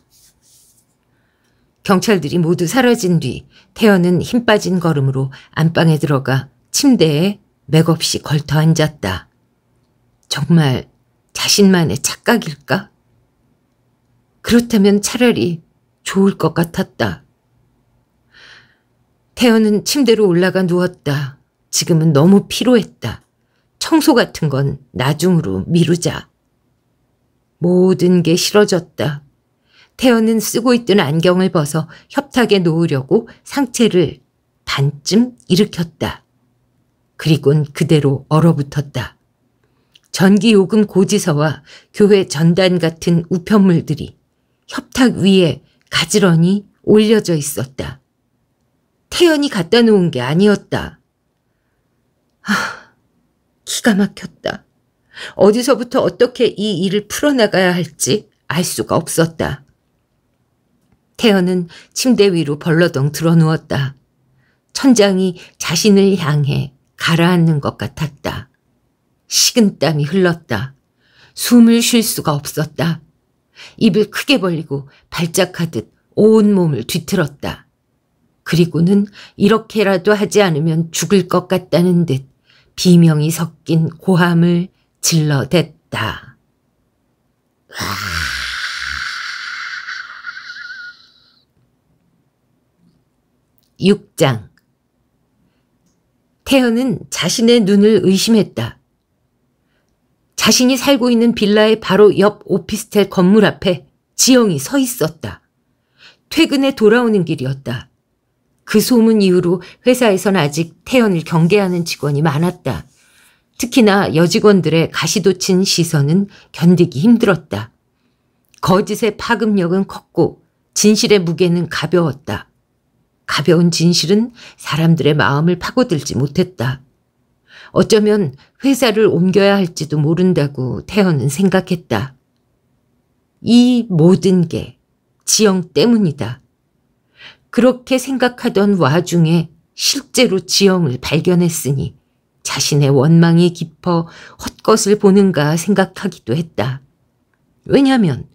경찰들이 모두 사라진 뒤 태연은 힘 빠진 걸음으로 안방에 들어가 침대에 맥없이 걸터 앉았다. 정말 자신만의 착각일까? 그렇다면 차라리 좋을 것 같았다. 태연은 침대로 올라가 누웠다. 지금은 너무 피로했다. 청소 같은 건 나중으로 미루자. 모든 게 싫어졌다. 태연은 쓰고 있던 안경을 벗어 협탁에 놓으려고 상체를 반쯤 일으켰다. 그리곤 그대로 얼어붙었다. 전기요금 고지서와 교회 전단 같은 우편물들이 협탁 위에 가지런히 올려져 있었다. 태연이 갖다 놓은 게 아니었다. 아, 기가 막혔다. 어디서부터 어떻게 이 일을 풀어나가야 할지 알 수가 없었다. 태연은 침대 위로 벌러덩 들어 누웠다 천장이 자신을 향해 가라앉는 것 같았다. 식은땀이 흘렀다. 숨을 쉴 수가 없었다. 입을 크게 벌리고 발작하듯 온몸을 뒤틀었다. 그리고는 이렇게라도 하지 않으면 죽을 것 같다는 듯 비명이 섞인 고함을 질러댔다. 육장 태연은 자신의 눈을 의심했다. 자신이 살고 있는 빌라의 바로 옆 오피스텔 건물 앞에 지영이 서 있었다. 퇴근에 돌아오는 길이었다. 그 소문 이후로 회사에선 아직 태연을 경계하는 직원이 많았다. 특히나 여직원들의 가시돋친 시선은 견디기 힘들었다. 거짓의 파급력은 컸고 진실의 무게는 가벼웠다. 가벼운 진실은 사람들의 마음을 파고들지 못했다. 어쩌면 회사를 옮겨야 할지도 모른다고 태연은 생각했다. 이 모든 게 지영 때문이다. 그렇게 생각하던 와중에 실제로 지영을 발견했으니 자신의 원망이 깊어 헛것을 보는가 생각하기도 했다. 왜냐하면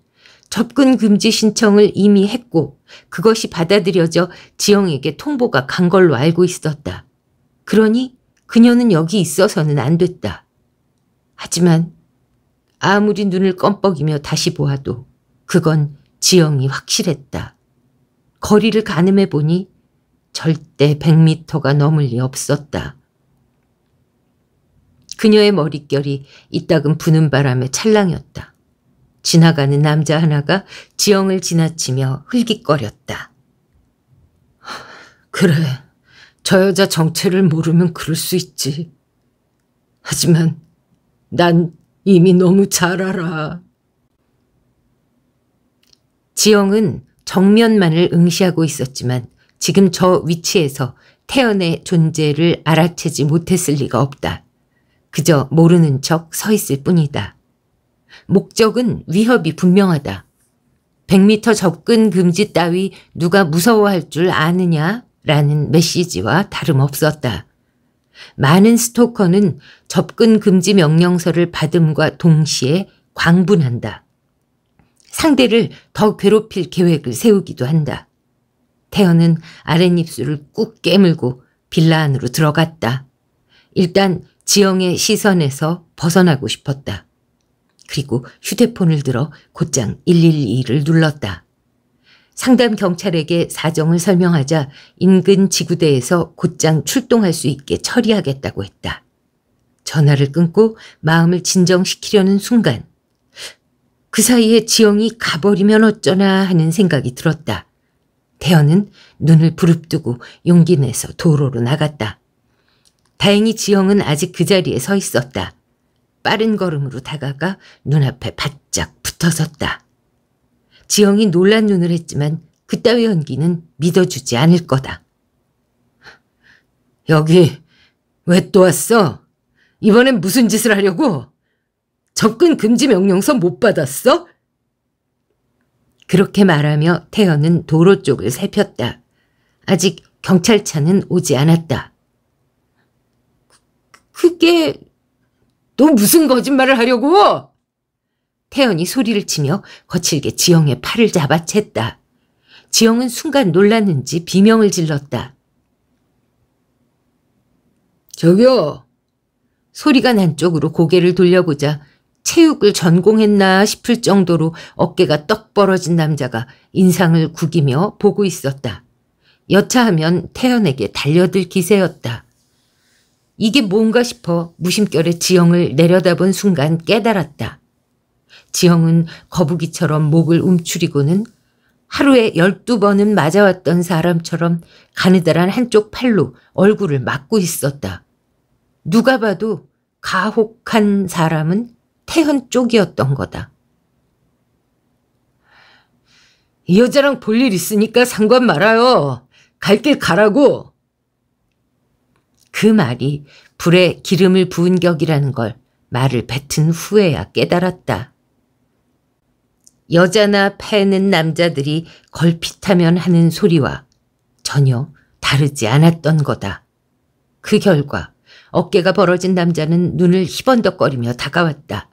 접근 금지 신청을 이미 했고 그것이 받아들여져 지영에게 통보가 간 걸로 알고 있었다. 그러니 그녀는 여기 있어서는 안 됐다. 하지만 아무리 눈을 껌뻑이며 다시 보아도 그건 지영이 확실했다. 거리를 가늠해 보니 절대 1 0 0미터가 넘을 리 없었다. 그녀의 머릿결이 이따금 부는 바람에 찰랑였다. 지나가는 남자 하나가 지영을 지나치며 흘깃거렸다. 그래, 저 여자 정체를 모르면 그럴 수 있지. 하지만 난 이미 너무 잘 알아. 지영은 정면만을 응시하고 있었지만 지금 저 위치에서 태연의 존재를 알아채지 못했을 리가 없다. 그저 모르는 척 서 있을 뿐이다. 목적은 위협이 분명하다. 1 0 0미터 접근 금지 따위 누가 무서워할 줄 아느냐? 라는 메시지와 다름없었다. 많은 스토커는 접근 금지 명령서를 받음과 동시에 광분한다. 상대를 더 괴롭힐 계획을 세우기도 한다. 태연은 아랫입술을 꾹 깨물고 빌라 안으로 들어갔다. 일단 지영의 시선에서 벗어나고 싶었다. 그리고 휴대폰을 들어 곧장 112를 눌렀다. 상담 경찰에게 사정을 설명하자 인근 지구대에서 곧장 출동할 수 있게 처리하겠다고 했다. 전화를 끊고 마음을 진정시키려는 순간 그 사이에 지영이 가버리면 어쩌나 하는 생각이 들었다. 태연은 눈을 부릅뜨고 용기 내서 도로로 나갔다. 다행히 지영은 아직 그 자리에 서 있었다. 빠른 걸음으로 다가가 눈앞에 바짝 붙어섰다. 지영이 놀란 눈을 했지만 그따위 연기는 믿어주지 않을 거다. 여기 왜 또 왔어? 이번엔 무슨 짓을 하려고? 접근 금지 명령서 못 받았어? 그렇게 말하며 태연은 도로 쪽을 살폈다. 아직 경찰차는 오지 않았다. 그, 그게 또 무슨 거짓말을 하려고? 태연이 소리를 치며 거칠게 지영의 팔을 잡아챘다. 지영은 순간 놀랐는지 비명을 질렀다. 저기요! 소리가 난 쪽으로 고개를 돌려보자 체육을 전공했나 싶을 정도로 어깨가 떡 벌어진 남자가 인상을 구기며 보고 있었다. 여차하면 태연에게 달려들 기세였다. 이게 뭔가 싶어 무심결에 지영을 내려다본 순간 깨달았다. 지영은 거북이처럼 목을 움츠리고는 하루에 12번은 맞아왔던 사람처럼 가느다란 한쪽 팔로 얼굴을 막고 있었다. 누가 봐도 가혹한 사람은 태현 쪽이었던 거다. 이 여자랑 볼 일 있으니까 상관 말아요. 갈 길 가라고. 그 말이 불에 기름을 부은 격이라는 걸 말을 뱉은 후에야 깨달았다. 여자나 패는 남자들이 걸핏하면 하는 소리와 전혀 다르지 않았던 거다. 그 결과 어깨가 벌어진 남자는 눈을 희번덕거리며 다가왔다.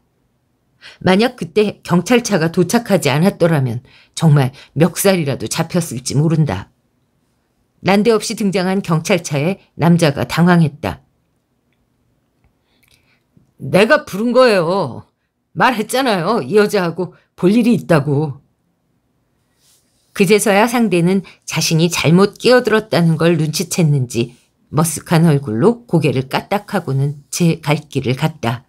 만약 그때 경찰차가 도착하지 않았더라면 정말 멱살이라도 잡혔을지 모른다. 난데없이 등장한 경찰차에 남자가 당황했다. 내가 부른 거예요. 말했잖아요. 이 여자하고 볼 일이 있다고. 그제서야 상대는 자신이 잘못 끼어들었다는 걸 눈치챘는지 머쓱한 얼굴로 고개를 까딱하고는 제 갈 길을 갔다.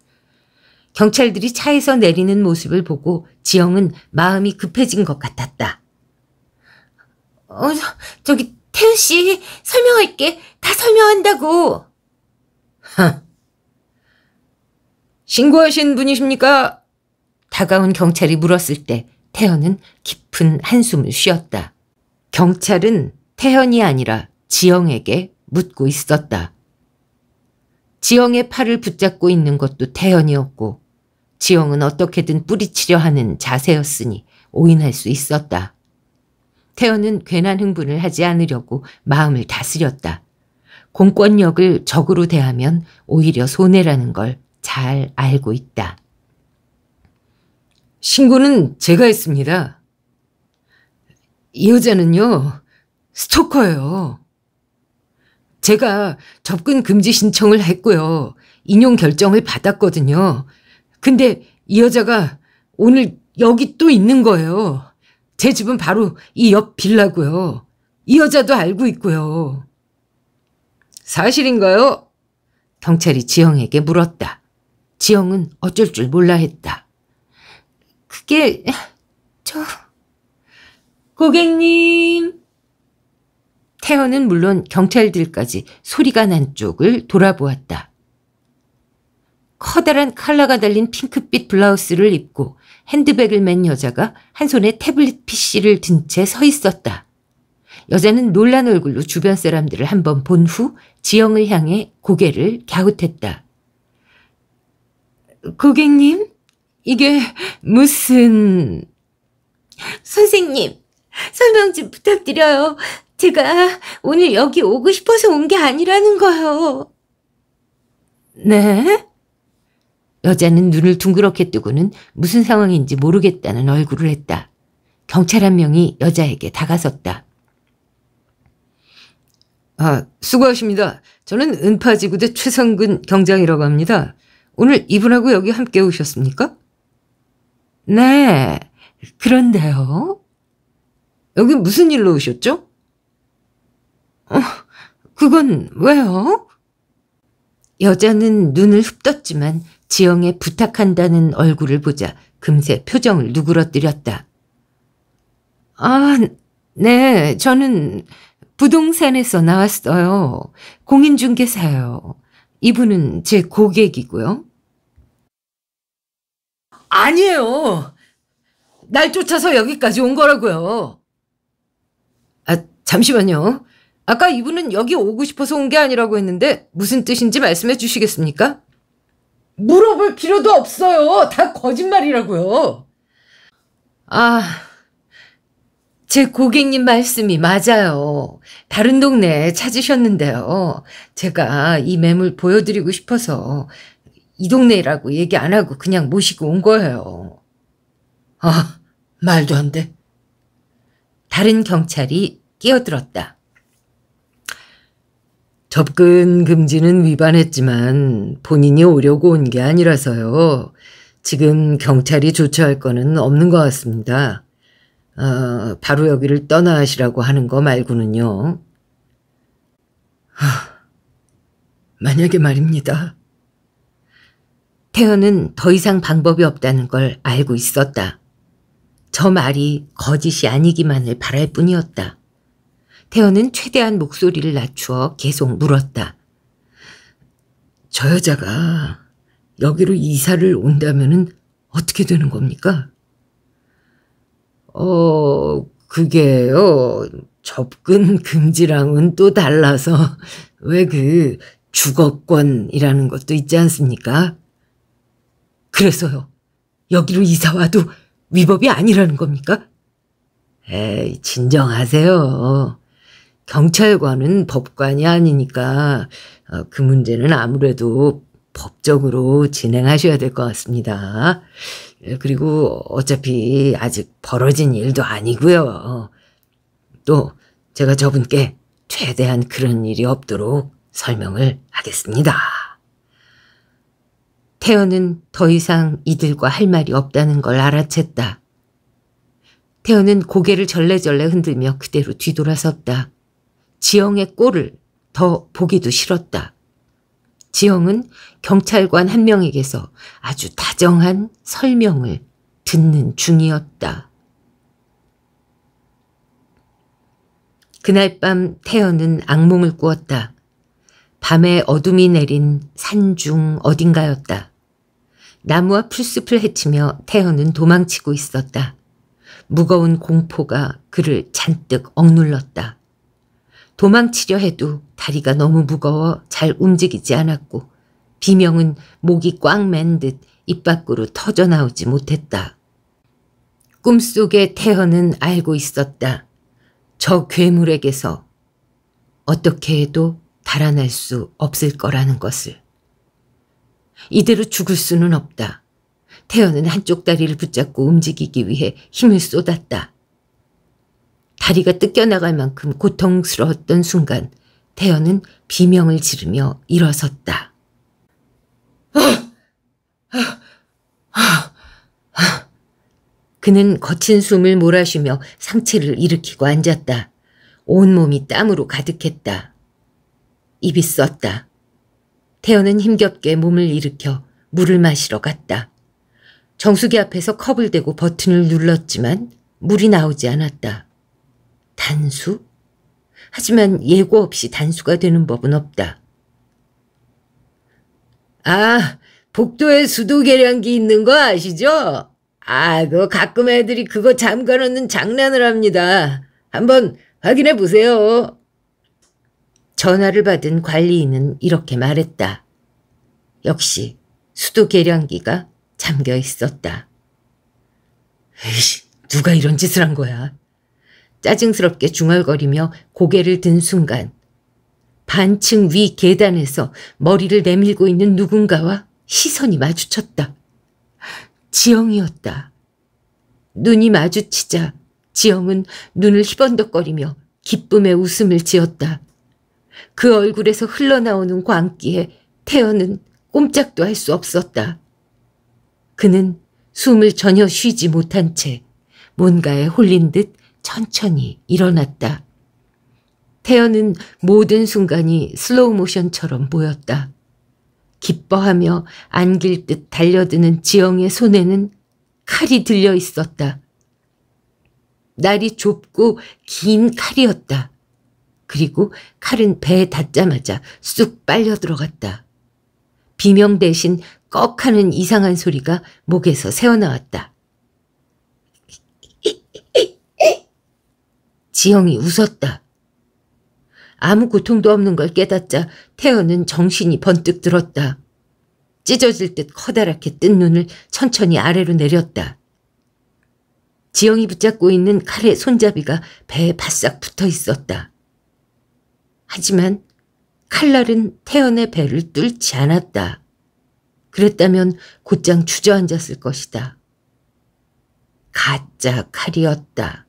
경찰들이 차에서 내리는 모습을 보고 지영은 마음이 급해진 것 같았다. 어, 저기 태우 씨, 설명할게. 다 설명한다고. 하. 신고하신 분이십니까? 다가온 경찰이 물었을 때 태연은 깊은 한숨을 쉬었다. 경찰은 태연이 아니라 지영에게 묻고 있었다. 지영의 팔을 붙잡고 있는 것도 태연이었고 지영은 어떻게든 뿌리치려 하는 자세였으니 오인할 수 있었다. 태연은 괜한 흥분을 하지 않으려고 마음을 다스렸다. 공권력을 적으로 대하면 오히려 손해라는 걸 잘 알고 있다. 신고는 제가 했습니다. 이 여자는요, 스토커예요. 제가 접근 금지 신청을 했고요. 인용 결정을 받았거든요. 근데 이 여자가 오늘 여기 또 있는 거예요. 제 집은 바로 이 옆 빌라고요. 이 여자도 알고 있고요. 사실인가요? 경찰이 지영에게 물었다. 지영은 어쩔 줄 몰라 했다. 그게 저... 고객님! 태연은 물론 경찰들까지 소리가 난 쪽을 돌아보았다. 커다란 칼라가 달린 핑크빛 블라우스를 입고 핸드백을 맨 여자가 한 손에 태블릿 PC를 든 채 서 있었다. 여자는 놀란 얼굴로 주변 사람들을 한번 본 후 지영을 향해 고개를 갸웃했다. 고객님, 이게 무슨... 선생님, 설명 좀 부탁드려요. 제가 오늘 여기 오고 싶어서 온 게 아니라는 거요. 네? 여자는 눈을 둥그렇게 뜨고는 무슨 상황인지 모르겠다는 얼굴을 했다. 경찰 한 명이 여자에게 다가섰다. 아, 수고하십니다. 저는 은파지구대 최성근 경장이라고 합니다. 오늘 이분하고 여기 함께 오셨습니까? 네, 그런데요. 여기 무슨 일로 오셨죠? 어, 그건 왜요? 여자는 눈을 흡떴지만 지영의 부탁한다는 얼굴을 보자 금세 표정을 누그러뜨렸다. 아, 네, 저는 부동산에서 나왔어요. 공인중개사요. 이분은 제 고객이고요. 아니에요. 날 쫓아서 여기까지 온 거라고요. 아, 잠시만요. 아까 이분은 여기 오고 싶어서 온 게 아니라고 했는데 무슨 뜻인지 말씀해 주시겠습니까? 물어볼 필요도 없어요. 다 거짓말이라고요. 아, 제 고객님 말씀이 맞아요. 다른 동네 에 찾으셨는데요. 제가 이 매물 보여드리고 싶어서 이 동네라고 얘기 안 하고 그냥 모시고 온 거예요. 아, 말도 안 돼. 다른 경찰이 끼어들었다. 접근 금지는 위반했지만 본인이 오려고 온 게 아니라서요. 지금 경찰이 조처할 거는 없는 것 같습니다. 어, 바로 여기를 떠나시라고 하는 거 말고는요. 하, 만약에 말입니다. 태연은 더 이상 방법이 없다는 걸 알고 있었다. 저 말이 거짓이 아니기만을 바랄 뿐이었다. 태연은 최대한 목소리를 낮추어 계속 물었다. 저 여자가 여기로 이사를 온다면 어떻게 되는 겁니까? 어, 그게요. 접근 금지랑은 또 달라서 왜 그 주거권이라는 것도 있지 않습니까? 그래서요. 여기로 이사 와도 위법이 아니라는 겁니까? 에이, 진정하세요. 경찰관은 법관이 아니니까 어, 그 문제는 아무래도 법적으로 진행하셔야 될 것 같습니다. 예, 그리고 어차피 아직 벌어진 일도 아니고요. 또 제가 저분께 최대한 그런 일이 없도록 설명을 하겠습니다. 태연은 더 이상 이들과 할 말이 없다는 걸 알아챘다. 태연은 고개를 절레절레 흔들며 그대로 뒤돌아섰다. 지영의 꼴을 더 보기도 싫었다. 지영은 경찰관 한 명에게서 아주 다정한 설명을 듣는 중이었다. 그날 밤 태연은 악몽을 꾸었다. 밤에 어둠이 내린 산 중 어딘가였다. 나무와 풀숲을 헤치며 태연은 도망치고 있었다. 무거운 공포가 그를 잔뜩 억눌렀다. 도망치려 해도 다리가 너무 무거워 잘 움직이지 않았고 비명은 목이 꽉 맨 듯 입 밖으로 터져나오지 못했다. 꿈속에 태현은 알고 있었다. 저 괴물에게서 어떻게 해도 달아날 수 없을 거라는 것을. 이대로 죽을 수는 없다. 태연은 한쪽 다리를 붙잡고 움직이기 위해 힘을 쏟았다. 다리가 뜯겨나갈 만큼 고통스러웠던 순간 태연은 비명을 지르며 일어섰다. 그는 거친 숨을 몰아쉬며 상체를 일으키고 앉았다. 온몸이 땀으로 가득했다. 입이 썼다. 태연은 힘겹게 몸을 일으켜 물을 마시러 갔다. 정수기 앞에서 컵을 대고 버튼을 눌렀지만 물이 나오지 않았다. 단수? 하지만 예고 없이 단수가 되는 법은 없다. 아, 복도에 수도 계량기 있는 거 아시죠? 아, 그 가끔 애들이 그거 잠가놓는 장난을 합니다. 한번 확인해 보세요. 전화를 받은 관리인은 이렇게 말했다. 역시 수도 계량기가 잠겨 있었다. 에이 씨 누가 이런 짓을 한 거야? 짜증스럽게 중얼거리며 고개를 든 순간 반층 위 계단에서 머리를 내밀고 있는 누군가와 시선이 마주쳤다. 지영이었다. 눈이 마주치자 지영은 눈을 희번덕거리며 기쁨의 웃음을 지었다. 그 얼굴에서 흘러나오는 광기에 태연은 꼼짝도 할 수 없었다. 그는 숨을 전혀 쉬지 못한 채 뭔가에 홀린 듯 천천히 일어났다. 태연은 모든 순간이 슬로우 모션처럼 보였다. 기뻐하며 안길 듯 달려드는 지영의 손에는 칼이 들려 있었다. 날이 좁고 긴 칼이었다. 그리고 칼은 배에 닿자마자 쑥 빨려 들어갔다. 비명 대신 꺽 하는 이상한 소리가 목에서 새어나왔다. 지영이 웃었다. 아무 고통도 없는 걸 깨닫자 태연은 정신이 번뜩 들었다. 찢어질 듯 커다랗게 뜬 눈을 천천히 아래로 내렸다. 지영이 붙잡고 있는 칼의 손잡이가 배에 바싹 붙어 있었다. 하지만 칼날은 태연의 배를 뚫지 않았다. 그랬다면 곧장 주저앉았을 것이다. 가짜 칼이었다.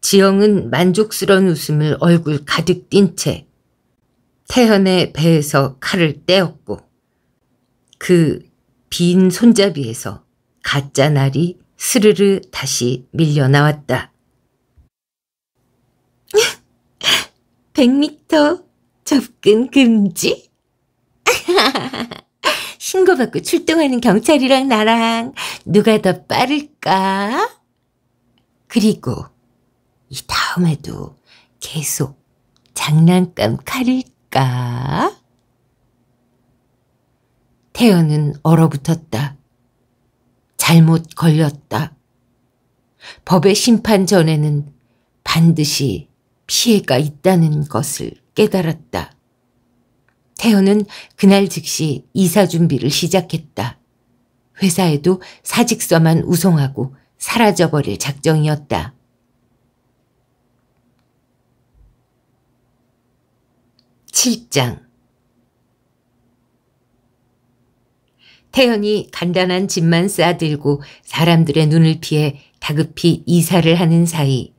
지영은 만족스러운 웃음을 얼굴 가득 띤 채 태현의 배에서 칼을 떼었고 그 빈 손잡이에서 가짜 날이 스르르 다시 밀려나왔다. 100m [laughs] 접근 금지? [laughs] 신고받고 출동하는 경찰이랑 나랑 누가 더 빠를까? 그리고 이 다음에도 계속 장난감 칼일까? 태연은 얼어붙었다. 잘못 걸렸다. 법의 심판 전에는 반드시 피해가 있다는 것을 깨달았다. 태연은 그날 즉시 이사 준비를 시작했다. 회사에도 사직서만 우송하고 사라져버릴 작정이었다. 7장 태연이 간단한 짐만 싸들고 사람들의 눈을 피해 다급히 이사를 하는 사이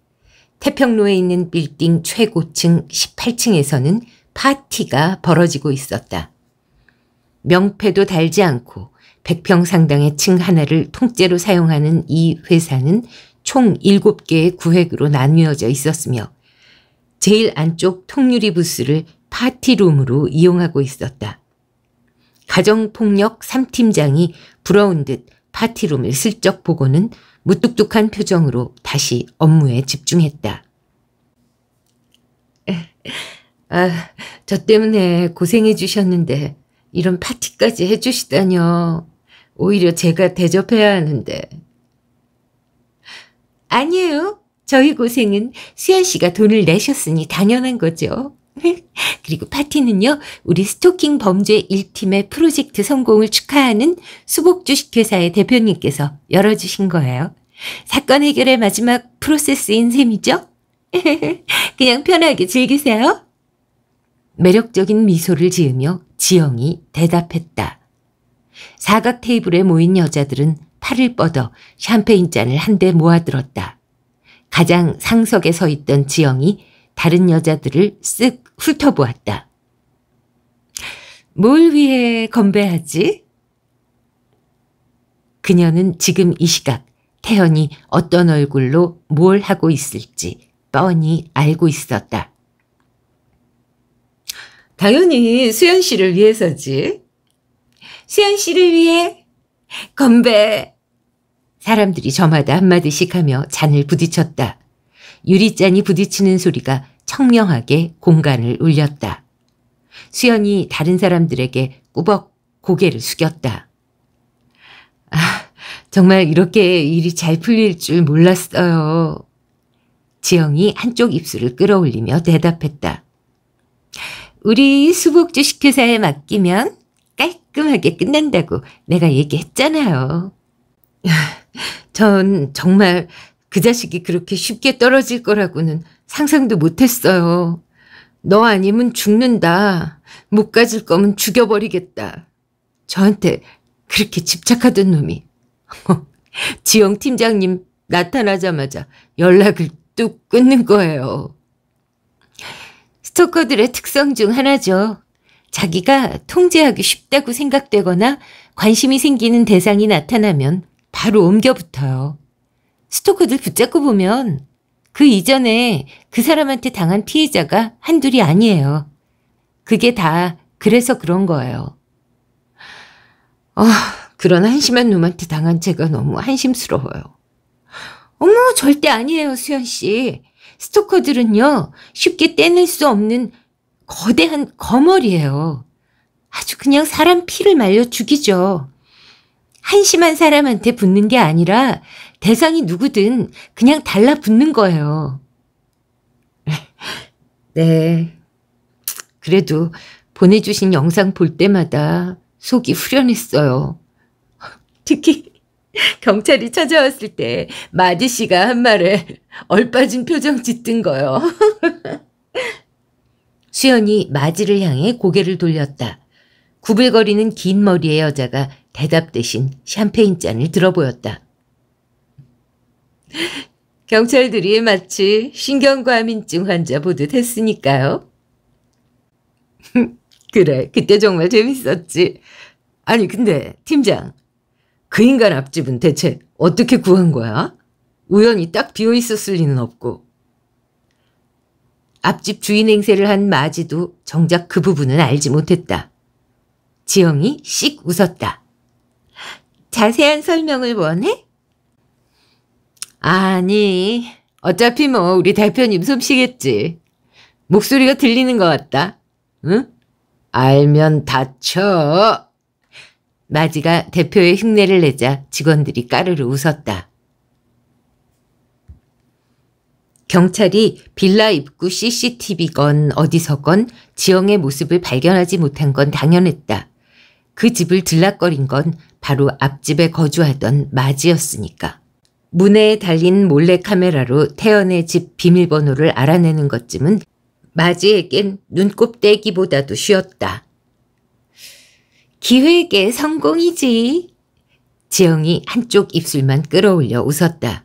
태평로에 있는 빌딩 최고층 18층에서는 파티가 벌어지고 있었다. 명패도 달지 않고 100평 상당의 층 하나를 통째로 사용하는 이 회사는 총 7개의 구획으로 나뉘어져 있었으며 제일 안쪽 통유리 부스를 파티룸으로 이용하고 있었다. 가정폭력 3팀장이 부러운 듯 파티룸을 슬쩍 보고는 무뚝뚝한 표정으로 다시 업무에 집중했다. [laughs] 아, 저 때문에 고생해 주셨는데 이런 파티까지 해 주시다뇨. 오히려 제가 대접해야 하는데. 아니에요. 저희 고생은 수연 씨가 돈을 내셨으니 당연한 거죠. [laughs] 그리고 파티는요, 우리 스토킹 범죄 1팀의 프로젝트 성공을 축하하는 수복주식회사의 대표님께서 열어주신 거예요. 사건 해결의 마지막 프로세스인 셈이죠? [laughs] 그냥 편하게 즐기세요. 매력적인 미소를 지으며 지영이 대답했다. 사각 테이블에 모인 여자들은 팔을 뻗어 샴페인 잔을 한 대 모아들었다. 가장 상석에 서 있던 지영이 다른 여자들을 쓱 훑어보았다. 뭘 위해 건배하지? 그녀는 지금 이 시각 태연이 어떤 얼굴로 뭘 하고 있을지 뻔히 알고 있었다. 당연히 수연 씨를 위해서지. 수연 씨를 위해 건배. 사람들이 저마다 한마디씩 하며 잔을 부딪혔다. 유리잔이 부딪히는 소리가 청명하게 공간을 울렸다. 수연이 다른 사람들에게 꾸벅 고개를 숙였다. 아, 정말 이렇게 일이 잘 풀릴 줄 몰랐어요. 지영이 한쪽 입술을 끌어올리며 대답했다. 우리 수복주 식회사에 맡기면 깔끔하게 끝난다고 내가 얘기했잖아요. 아, 전 정말 그 자식이 그렇게 쉽게 떨어질 거라고는 상상도 못했어요. 너 아니면 죽는다. 못 가질 거면 죽여버리겠다. 저한테 그렇게 집착하던 놈이 [laughs] 지영 팀장님 나타나자마자 연락을 뚝 끊는 거예요. 스토커들의 특성 중 하나죠. 자기가 통제하기 쉽다고 생각되거나 관심이 생기는 대상이 나타나면 바로 옮겨붙어요. 스토커들 붙잡고 보면 그 이전에 그 사람한테 당한 피해자가 한둘이 아니에요. 그게 다 그래서 그런 거예요. 어, 그런 한심한 놈한테 당한 제가 너무 한심스러워요. 어머, 절대 아니에요, 수현 씨. 스토커들은요, 쉽게 떼낼 수 없는 거대한 거머리예요. 아주 그냥 사람 피를 말려 죽이죠. 한심한 사람한테 붙는 게 아니라 대상이 누구든 그냥 달라붙는 거예요. [laughs] 네. 그래도 보내주신 영상 볼 때마다 속이 후련했어요. [laughs] 특히 경찰이 찾아왔을 때 마디 씨가 한 말에 얼빠진 표정 짓든 거요. [laughs] 수연이 마지를 향해 고개를 돌렸다. 구불거리는 긴 머리의 여자가 대답 대신 샴페인 잔을 들어 보였다. 경찰들이 마치 신경과민증 환자 보듯 했으니까요. [laughs] 그래, 그때 정말 재밌었지. 아니, 근데 팀장, 그 인간 앞집은 대체 어떻게 구한 거야? 우연히 딱 비어 있었을 리는 없고. 앞집 주인 행세를 한 마지도 정작 그 부분은 알지 못했다. 지영이 씩 웃었다. 자세한 설명을 원해? 아니, 어차피 뭐 우리 대표님 솜씨겠지. 목소리가 들리는 것 같다. 응? 알면 다쳐. 마지가 대표의 흉내를 내자 직원들이 까르르 웃었다. 경찰이 빌라 입구 CCTV건 어디서건 지영의 모습을 발견하지 못한 건 당연했다. 그 집을 들락거린 건 바로 앞집에 거주하던 마지였으니까. 문에 달린 몰래카메라로 태연의 집 비밀번호를 알아내는 것쯤은 마지에겐 눈곱대기보다도 쉬웠다. 기획의 성공이지. 지영이 한쪽 입술만 끌어올려 웃었다.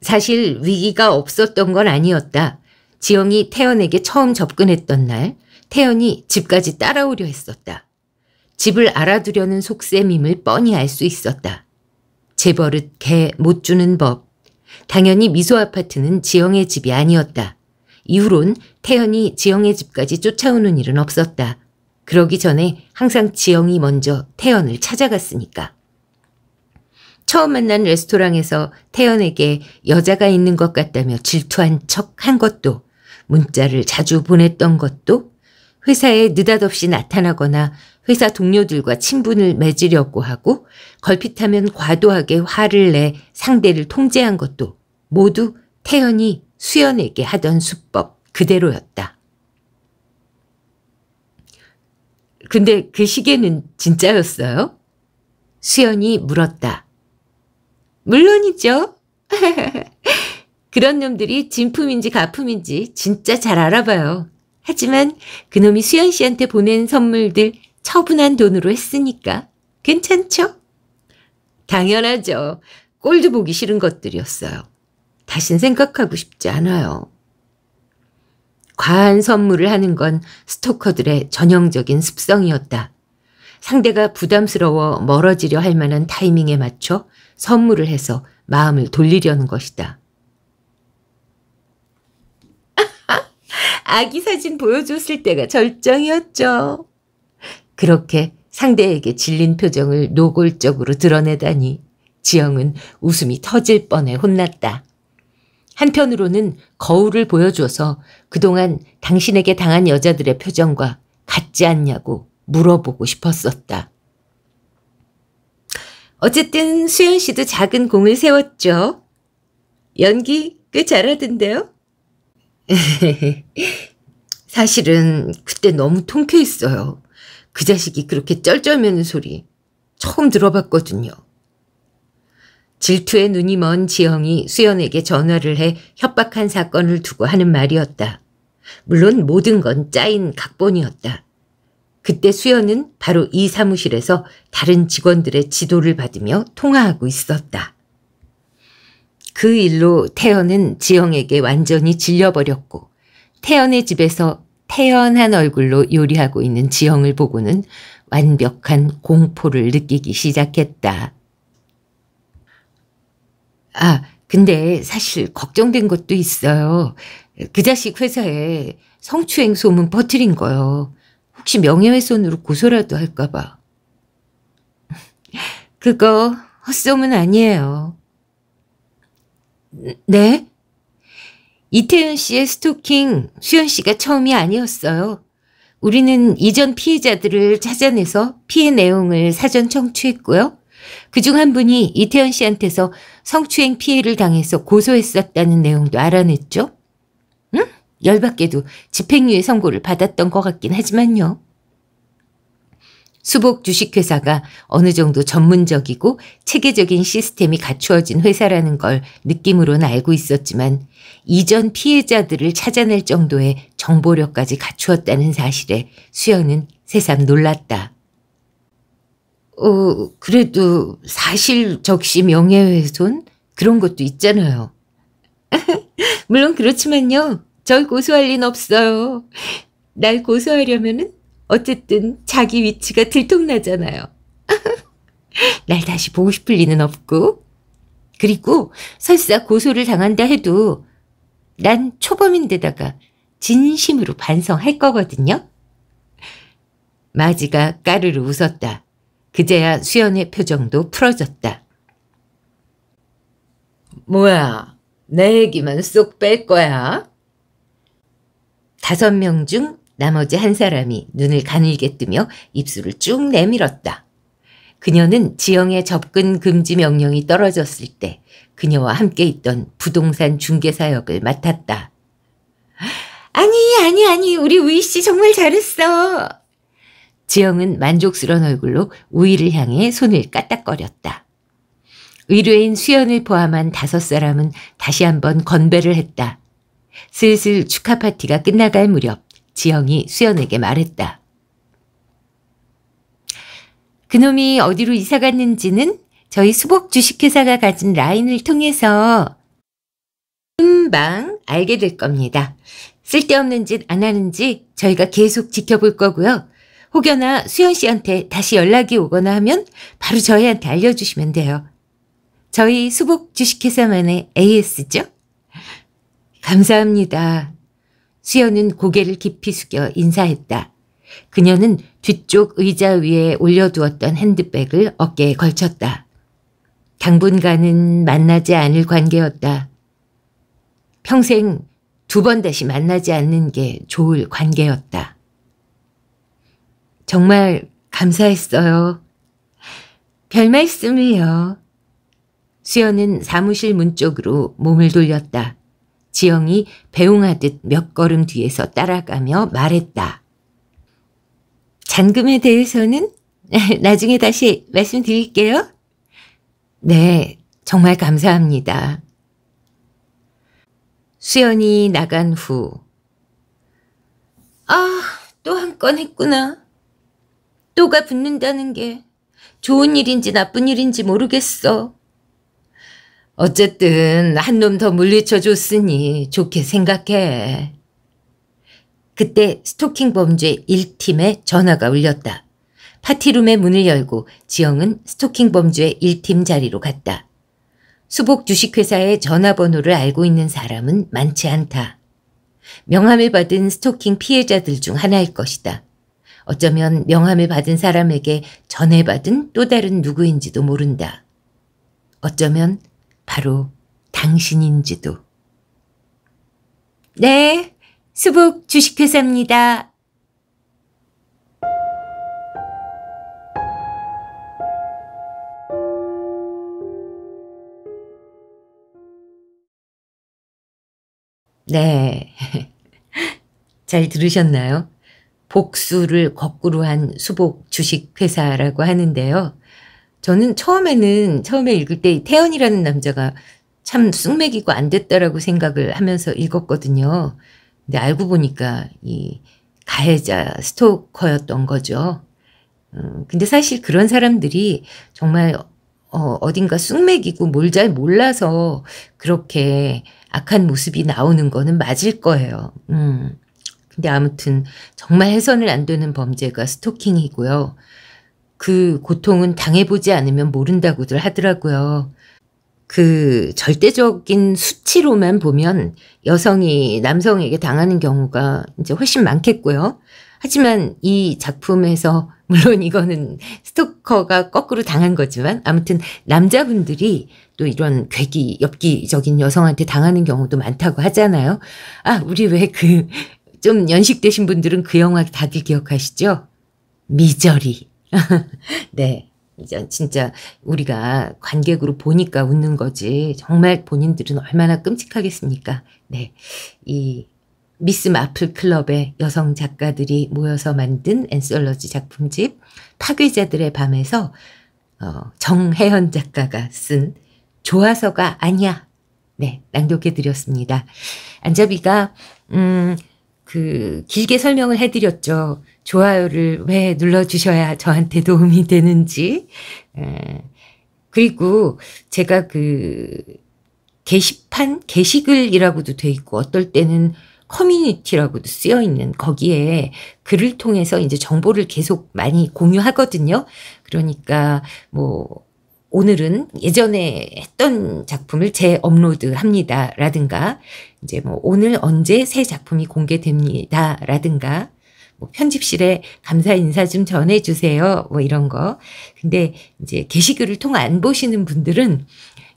사실 위기가 없었던 건 아니었다. 지영이 태연에게 처음 접근했던 날 태연이 집까지 따라오려 했었다. 집을 알아두려는 속셈임을 뻔히 알 수 있었다. 재벌릇개못 주는 법. 당연히 미소 아파트는 지영의 집이 아니었다. 이후론 태연이 지영의 집까지 쫓아오는 일은 없었다. 그러기 전에 항상 지영이 먼저 태연을 찾아갔으니까. 처음 만난 레스토랑에서 태연에게 여자가 있는 것 같다며 질투한 척한 것도 문자를 자주 보냈던 것도 회사에 느닷없이 나타나거나 회사 동료들과 친분을 맺으려고 하고 걸핏하면 과도하게 화를 내 상대를 통제한 것도 모두 태연이 수연에게 하던 수법 그대로였다. 근데 그 시계는 진짜였어요? 수연이 물었다. 물론이죠. [laughs] 그런 놈들이 진품인지 가품인지 진짜 잘 알아봐요. 하지만 그놈이 수연 씨한테 보낸 선물들 처분한 돈으로 했으니까 괜찮죠? 당연하죠. 꼴도 보기 싫은 것들이었어요. 다신 생각하고 싶지 않아요. 과한 선물을 하는 건 스토커들의 전형적인 습성이었다. 상대가 부담스러워 멀어지려 할 만한 타이밍에 맞춰 선물을 해서 마음을 돌리려는 것이다. 아기 사진 보여줬을 때가 절정이었죠. 그렇게 상대에게 질린 표정을 노골적으로 드러내다니 지영은 웃음이 터질 뻔해 혼났다. 한편으로는 거울을 보여줘서 그동안 당신에게 당한 여자들의 표정과 같지 않냐고 물어보고 싶었었다. 어쨌든 수연 씨도 작은 공을 세웠죠. 연기 꽤 잘하던데요? [laughs] 사실은 그때 너무 통쾌했어요. 그 자식이 그렇게 쩔쩔매는 소리 처음 들어봤거든요. 질투에 눈이 먼 지영이 수연에게 전화를 해 협박한 사건을 두고 하는 말이었다. 물론 모든 건 짜인 각본이었다. 그때 수연은 바로 이 사무실에서 다른 직원들의 지도를 받으며 통화하고 있었다. 그 일로 태연은 지영에게 완전히 질려버렸고 태연의 집에서 태연한 얼굴로 요리하고 있는 지영을 보고는 완벽한 공포를 느끼기 시작했다. 아, 근데 사실 걱정된 것도 있어요. 그 자식 회사에 성추행 소문 퍼뜨린 거요. 혹시 명예훼손으로 고소라도 할까봐. [laughs] 그거 헛소문 아니에요. 네? 이태은 씨의 스토킹 수현 씨가 처음이 아니었어요. 우리는 이전 피해자들을 찾아내서 피해 내용을 사전 청취했고요. 그중 한 분이 이태현 씨한테서 성추행 피해를 당해서 고소했었다는 내용도 알아냈죠. 응? 열받게도 집행유예 선고를 받았던 것 같긴 하지만요. 수복 주식회사가 어느 정도 전문적이고 체계적인 시스템이 갖추어진 회사라는 걸 느낌으로는 알고 있었지만 이전 피해자들을 찾아낼 정도의 정보력까지 갖추었다는 사실에 수영은 새삼 놀랐다. 어, 그래도 사실 적시 명예훼손 그런 것도 있잖아요. [laughs] 물론 그렇지만요. 절 고소할 리는 없어요. 날 고소하려면은 어쨌든 자기 위치가 들통나잖아요. [laughs] 날 다시 보고 싶을 리는 없고. 그리고 설사 고소를 당한다 해도 난 초범인데다가 진심으로 반성할 거거든요. 마지가 까르르 웃었다. 그제야 수연의 표정도 풀어졌다. 뭐야, 내 얘기만 쏙 뺄 거야? 다섯 명중 나머지 한 사람이 눈을 가늘게 뜨며 입술을 쭉 내밀었다. 그녀는 지영의 접근 금지 명령이 떨어졌을 때 그녀와 함께 있던 부동산 중개사 역을 맡았다. 아니 아니 아니 우리 우희 씨 정말 잘했어. 지영은 만족스러운 얼굴로 우이를 향해 손을 까딱거렸다. 의뢰인 수연을 포함한 다섯 사람은 다시 한번 건배를 했다. 슬슬 축하 파티가 끝나갈 무렵 지영이 수연에게 말했다. 그놈이 어디로 이사 갔는지는 저희 수복 주식회사가 가진 라인을 통해서 금방 알게 될 겁니다. 쓸데없는 짓 안 하는지 저희가 계속 지켜볼 거고요. 혹여나 수연 씨한테 다시 연락이 오거나 하면 바로 저희한테 알려주시면 돼요. 저희 수복 주식회사만의 AS죠? 감사합니다. 수연은 고개를 깊이 숙여 인사했다. 그녀는 뒤쪽 의자 위에 올려두었던 핸드백을 어깨에 걸쳤다. 당분간은 만나지 않을 관계였다. 평생 두 번 다시 만나지 않는 게 좋을 관계였다. 정말 감사했어요. 별 말씀을요. 수연은 사무실 문 쪽으로 몸을 돌렸다. 지영이 배웅하듯 몇 걸음 뒤에서 따라가며 말했다. 잔금에 대해서는 [laughs] 나중에 다시 말씀드릴게요. 네, 정말 감사합니다. 수연이 나간 후 아, 또 한 건 했구나. 또가 붙는다는 게 좋은 일인지 나쁜 일인지 모르겠어. 어쨌든 한 놈 더 물리쳐 줬으니 좋게 생각해. 그때 스토킹 범죄 1팀의 전화가 울렸다. 파티룸의 문을 열고 지영은 스토킹 범죄 1팀 자리로 갔다. 수복 주식회사의 전화번호를 알고 있는 사람은 많지 않다. 명함을 받은 스토킹 피해자들 중 하나일 것이다. 어쩌면 명함을 받은 사람에게 전해 받은 또 다른 누구인지도 모른다. 어쩌면 바로 당신인지도. 네, 수북 주식회사입니다. 네. [laughs] 잘 들으셨나요? 복수를 거꾸로 한 수복 주식회사라고 하는데요. 저는 처음에는 처음에 읽을 때 태연이라는 남자가 참 쑥맥이고 안 됐다라고 생각을 하면서 읽었거든요. 근데 알고 보니까 이 가해자 스토커였던 거죠. 어, 근데 사실 그런 사람들이 정말 어, 어딘가 쑥맥이고 뭘 잘 몰라서 그렇게 악한 모습이 나오는 거는 맞을 거예요. 음. 근데 아무튼 정말 해선을안 되는 범죄가 스토킹이고요. 그 고통은 당해보지 않으면 모른다고들 하더라고요. 그 절대적인 수치로만 보면 여성이 남성에게 당하는 경우가 이제 훨씬 많겠고요. 하지만 이 작품에서 [laughs] 물론 이거는 스토커가 거꾸로 당한 거지만 아무튼 남자분들이 또 이런 괴기 엽기적인 여성한테 당하는 경우도 많다고 하잖아요. 아 우리 왜 그 좀 연식되신 분들은 그 영화 다들 기억하시죠? 미저리. [laughs] 네. 이제 진짜 우리가 관객으로 보니까 웃는 거지. 정말 본인들은 얼마나 끔찍하겠습니까? 네. 이 미스 마플 클럽의 여성 작가들이 모여서 만든 앤솔러지 작품집 파괴자들의 밤에서 어, 정혜연 작가가 쓴 좋아서가 아니야. 네, 낭독해 드렸습니다. 안자비가 음, 그 길게 설명을 해드렸죠. 좋아요를 왜 눌러주셔야 저한테 도움이 되는지. 예. 그리고 제가 그 게시판, 게시글이라고도 돼 있고 어떨 때는 커뮤니티라고도 쓰여 있는 거기에 글을 통해서 이제 정보를 계속 많이 공유하거든요. 그러니까 뭐 오늘은 예전에 했던 작품을 재업로드 합니다. 라든가, 이제 뭐 오늘 언제 새 작품이 공개됩니다. 라든가, 뭐 편집실에 감사 인사 좀 전해주세요. 뭐 이런 거. 근데 이제 게시글을 통 안 보시는 분들은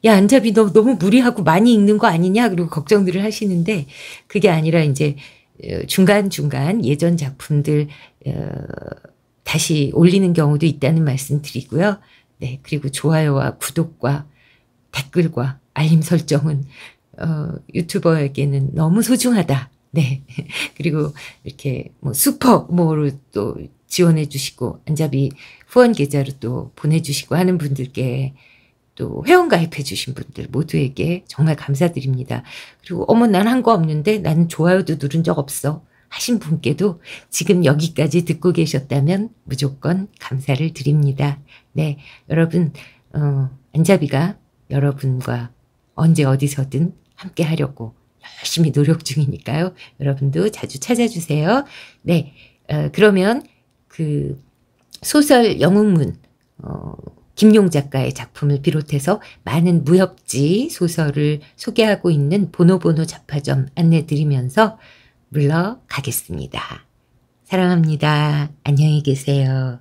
야, 안잡이 너 너무 무리하고 많이 읽는 거 아니냐? 그리고 걱정들을 하시는데 그게 아니라 이제 어, 중간중간 예전 작품들, 어, 다시 올리는 경우도 있다는 말씀 드리고요. 네, 그리고 좋아요와 구독과 댓글과 알림 설정은 어, 유튜버에게는 너무 소중하다. 네. [laughs] 그리고 이렇게 뭐 슈퍼 뭐를또 지원해 주시고 안잡이 후원 계좌로 또 보내 주시고 하는 분들께 또 회원 가입해 주신 분들 모두에게 정말 감사드립니다. 그리고 어머 난 한 거 없는데 나는 좋아요도 누른 적 없어. 하신 분께도 지금 여기까지 듣고 계셨다면 무조건 감사를 드립니다. 네, 여러분, 어, 안자비가 여러분과 언제 어디서든 함께 하려고 열심히 노력 중이니까요. 여러분도 자주 찾아주세요. 네, 어, 그러면 그 소설 영웅문, 어, 김용 작가의 작품을 비롯해서 많은 무협지 소설을 소개하고 있는 보노보노 잡화점 안내 드리면서 물러가겠습니다. 사랑합니다. 안녕히 계세요.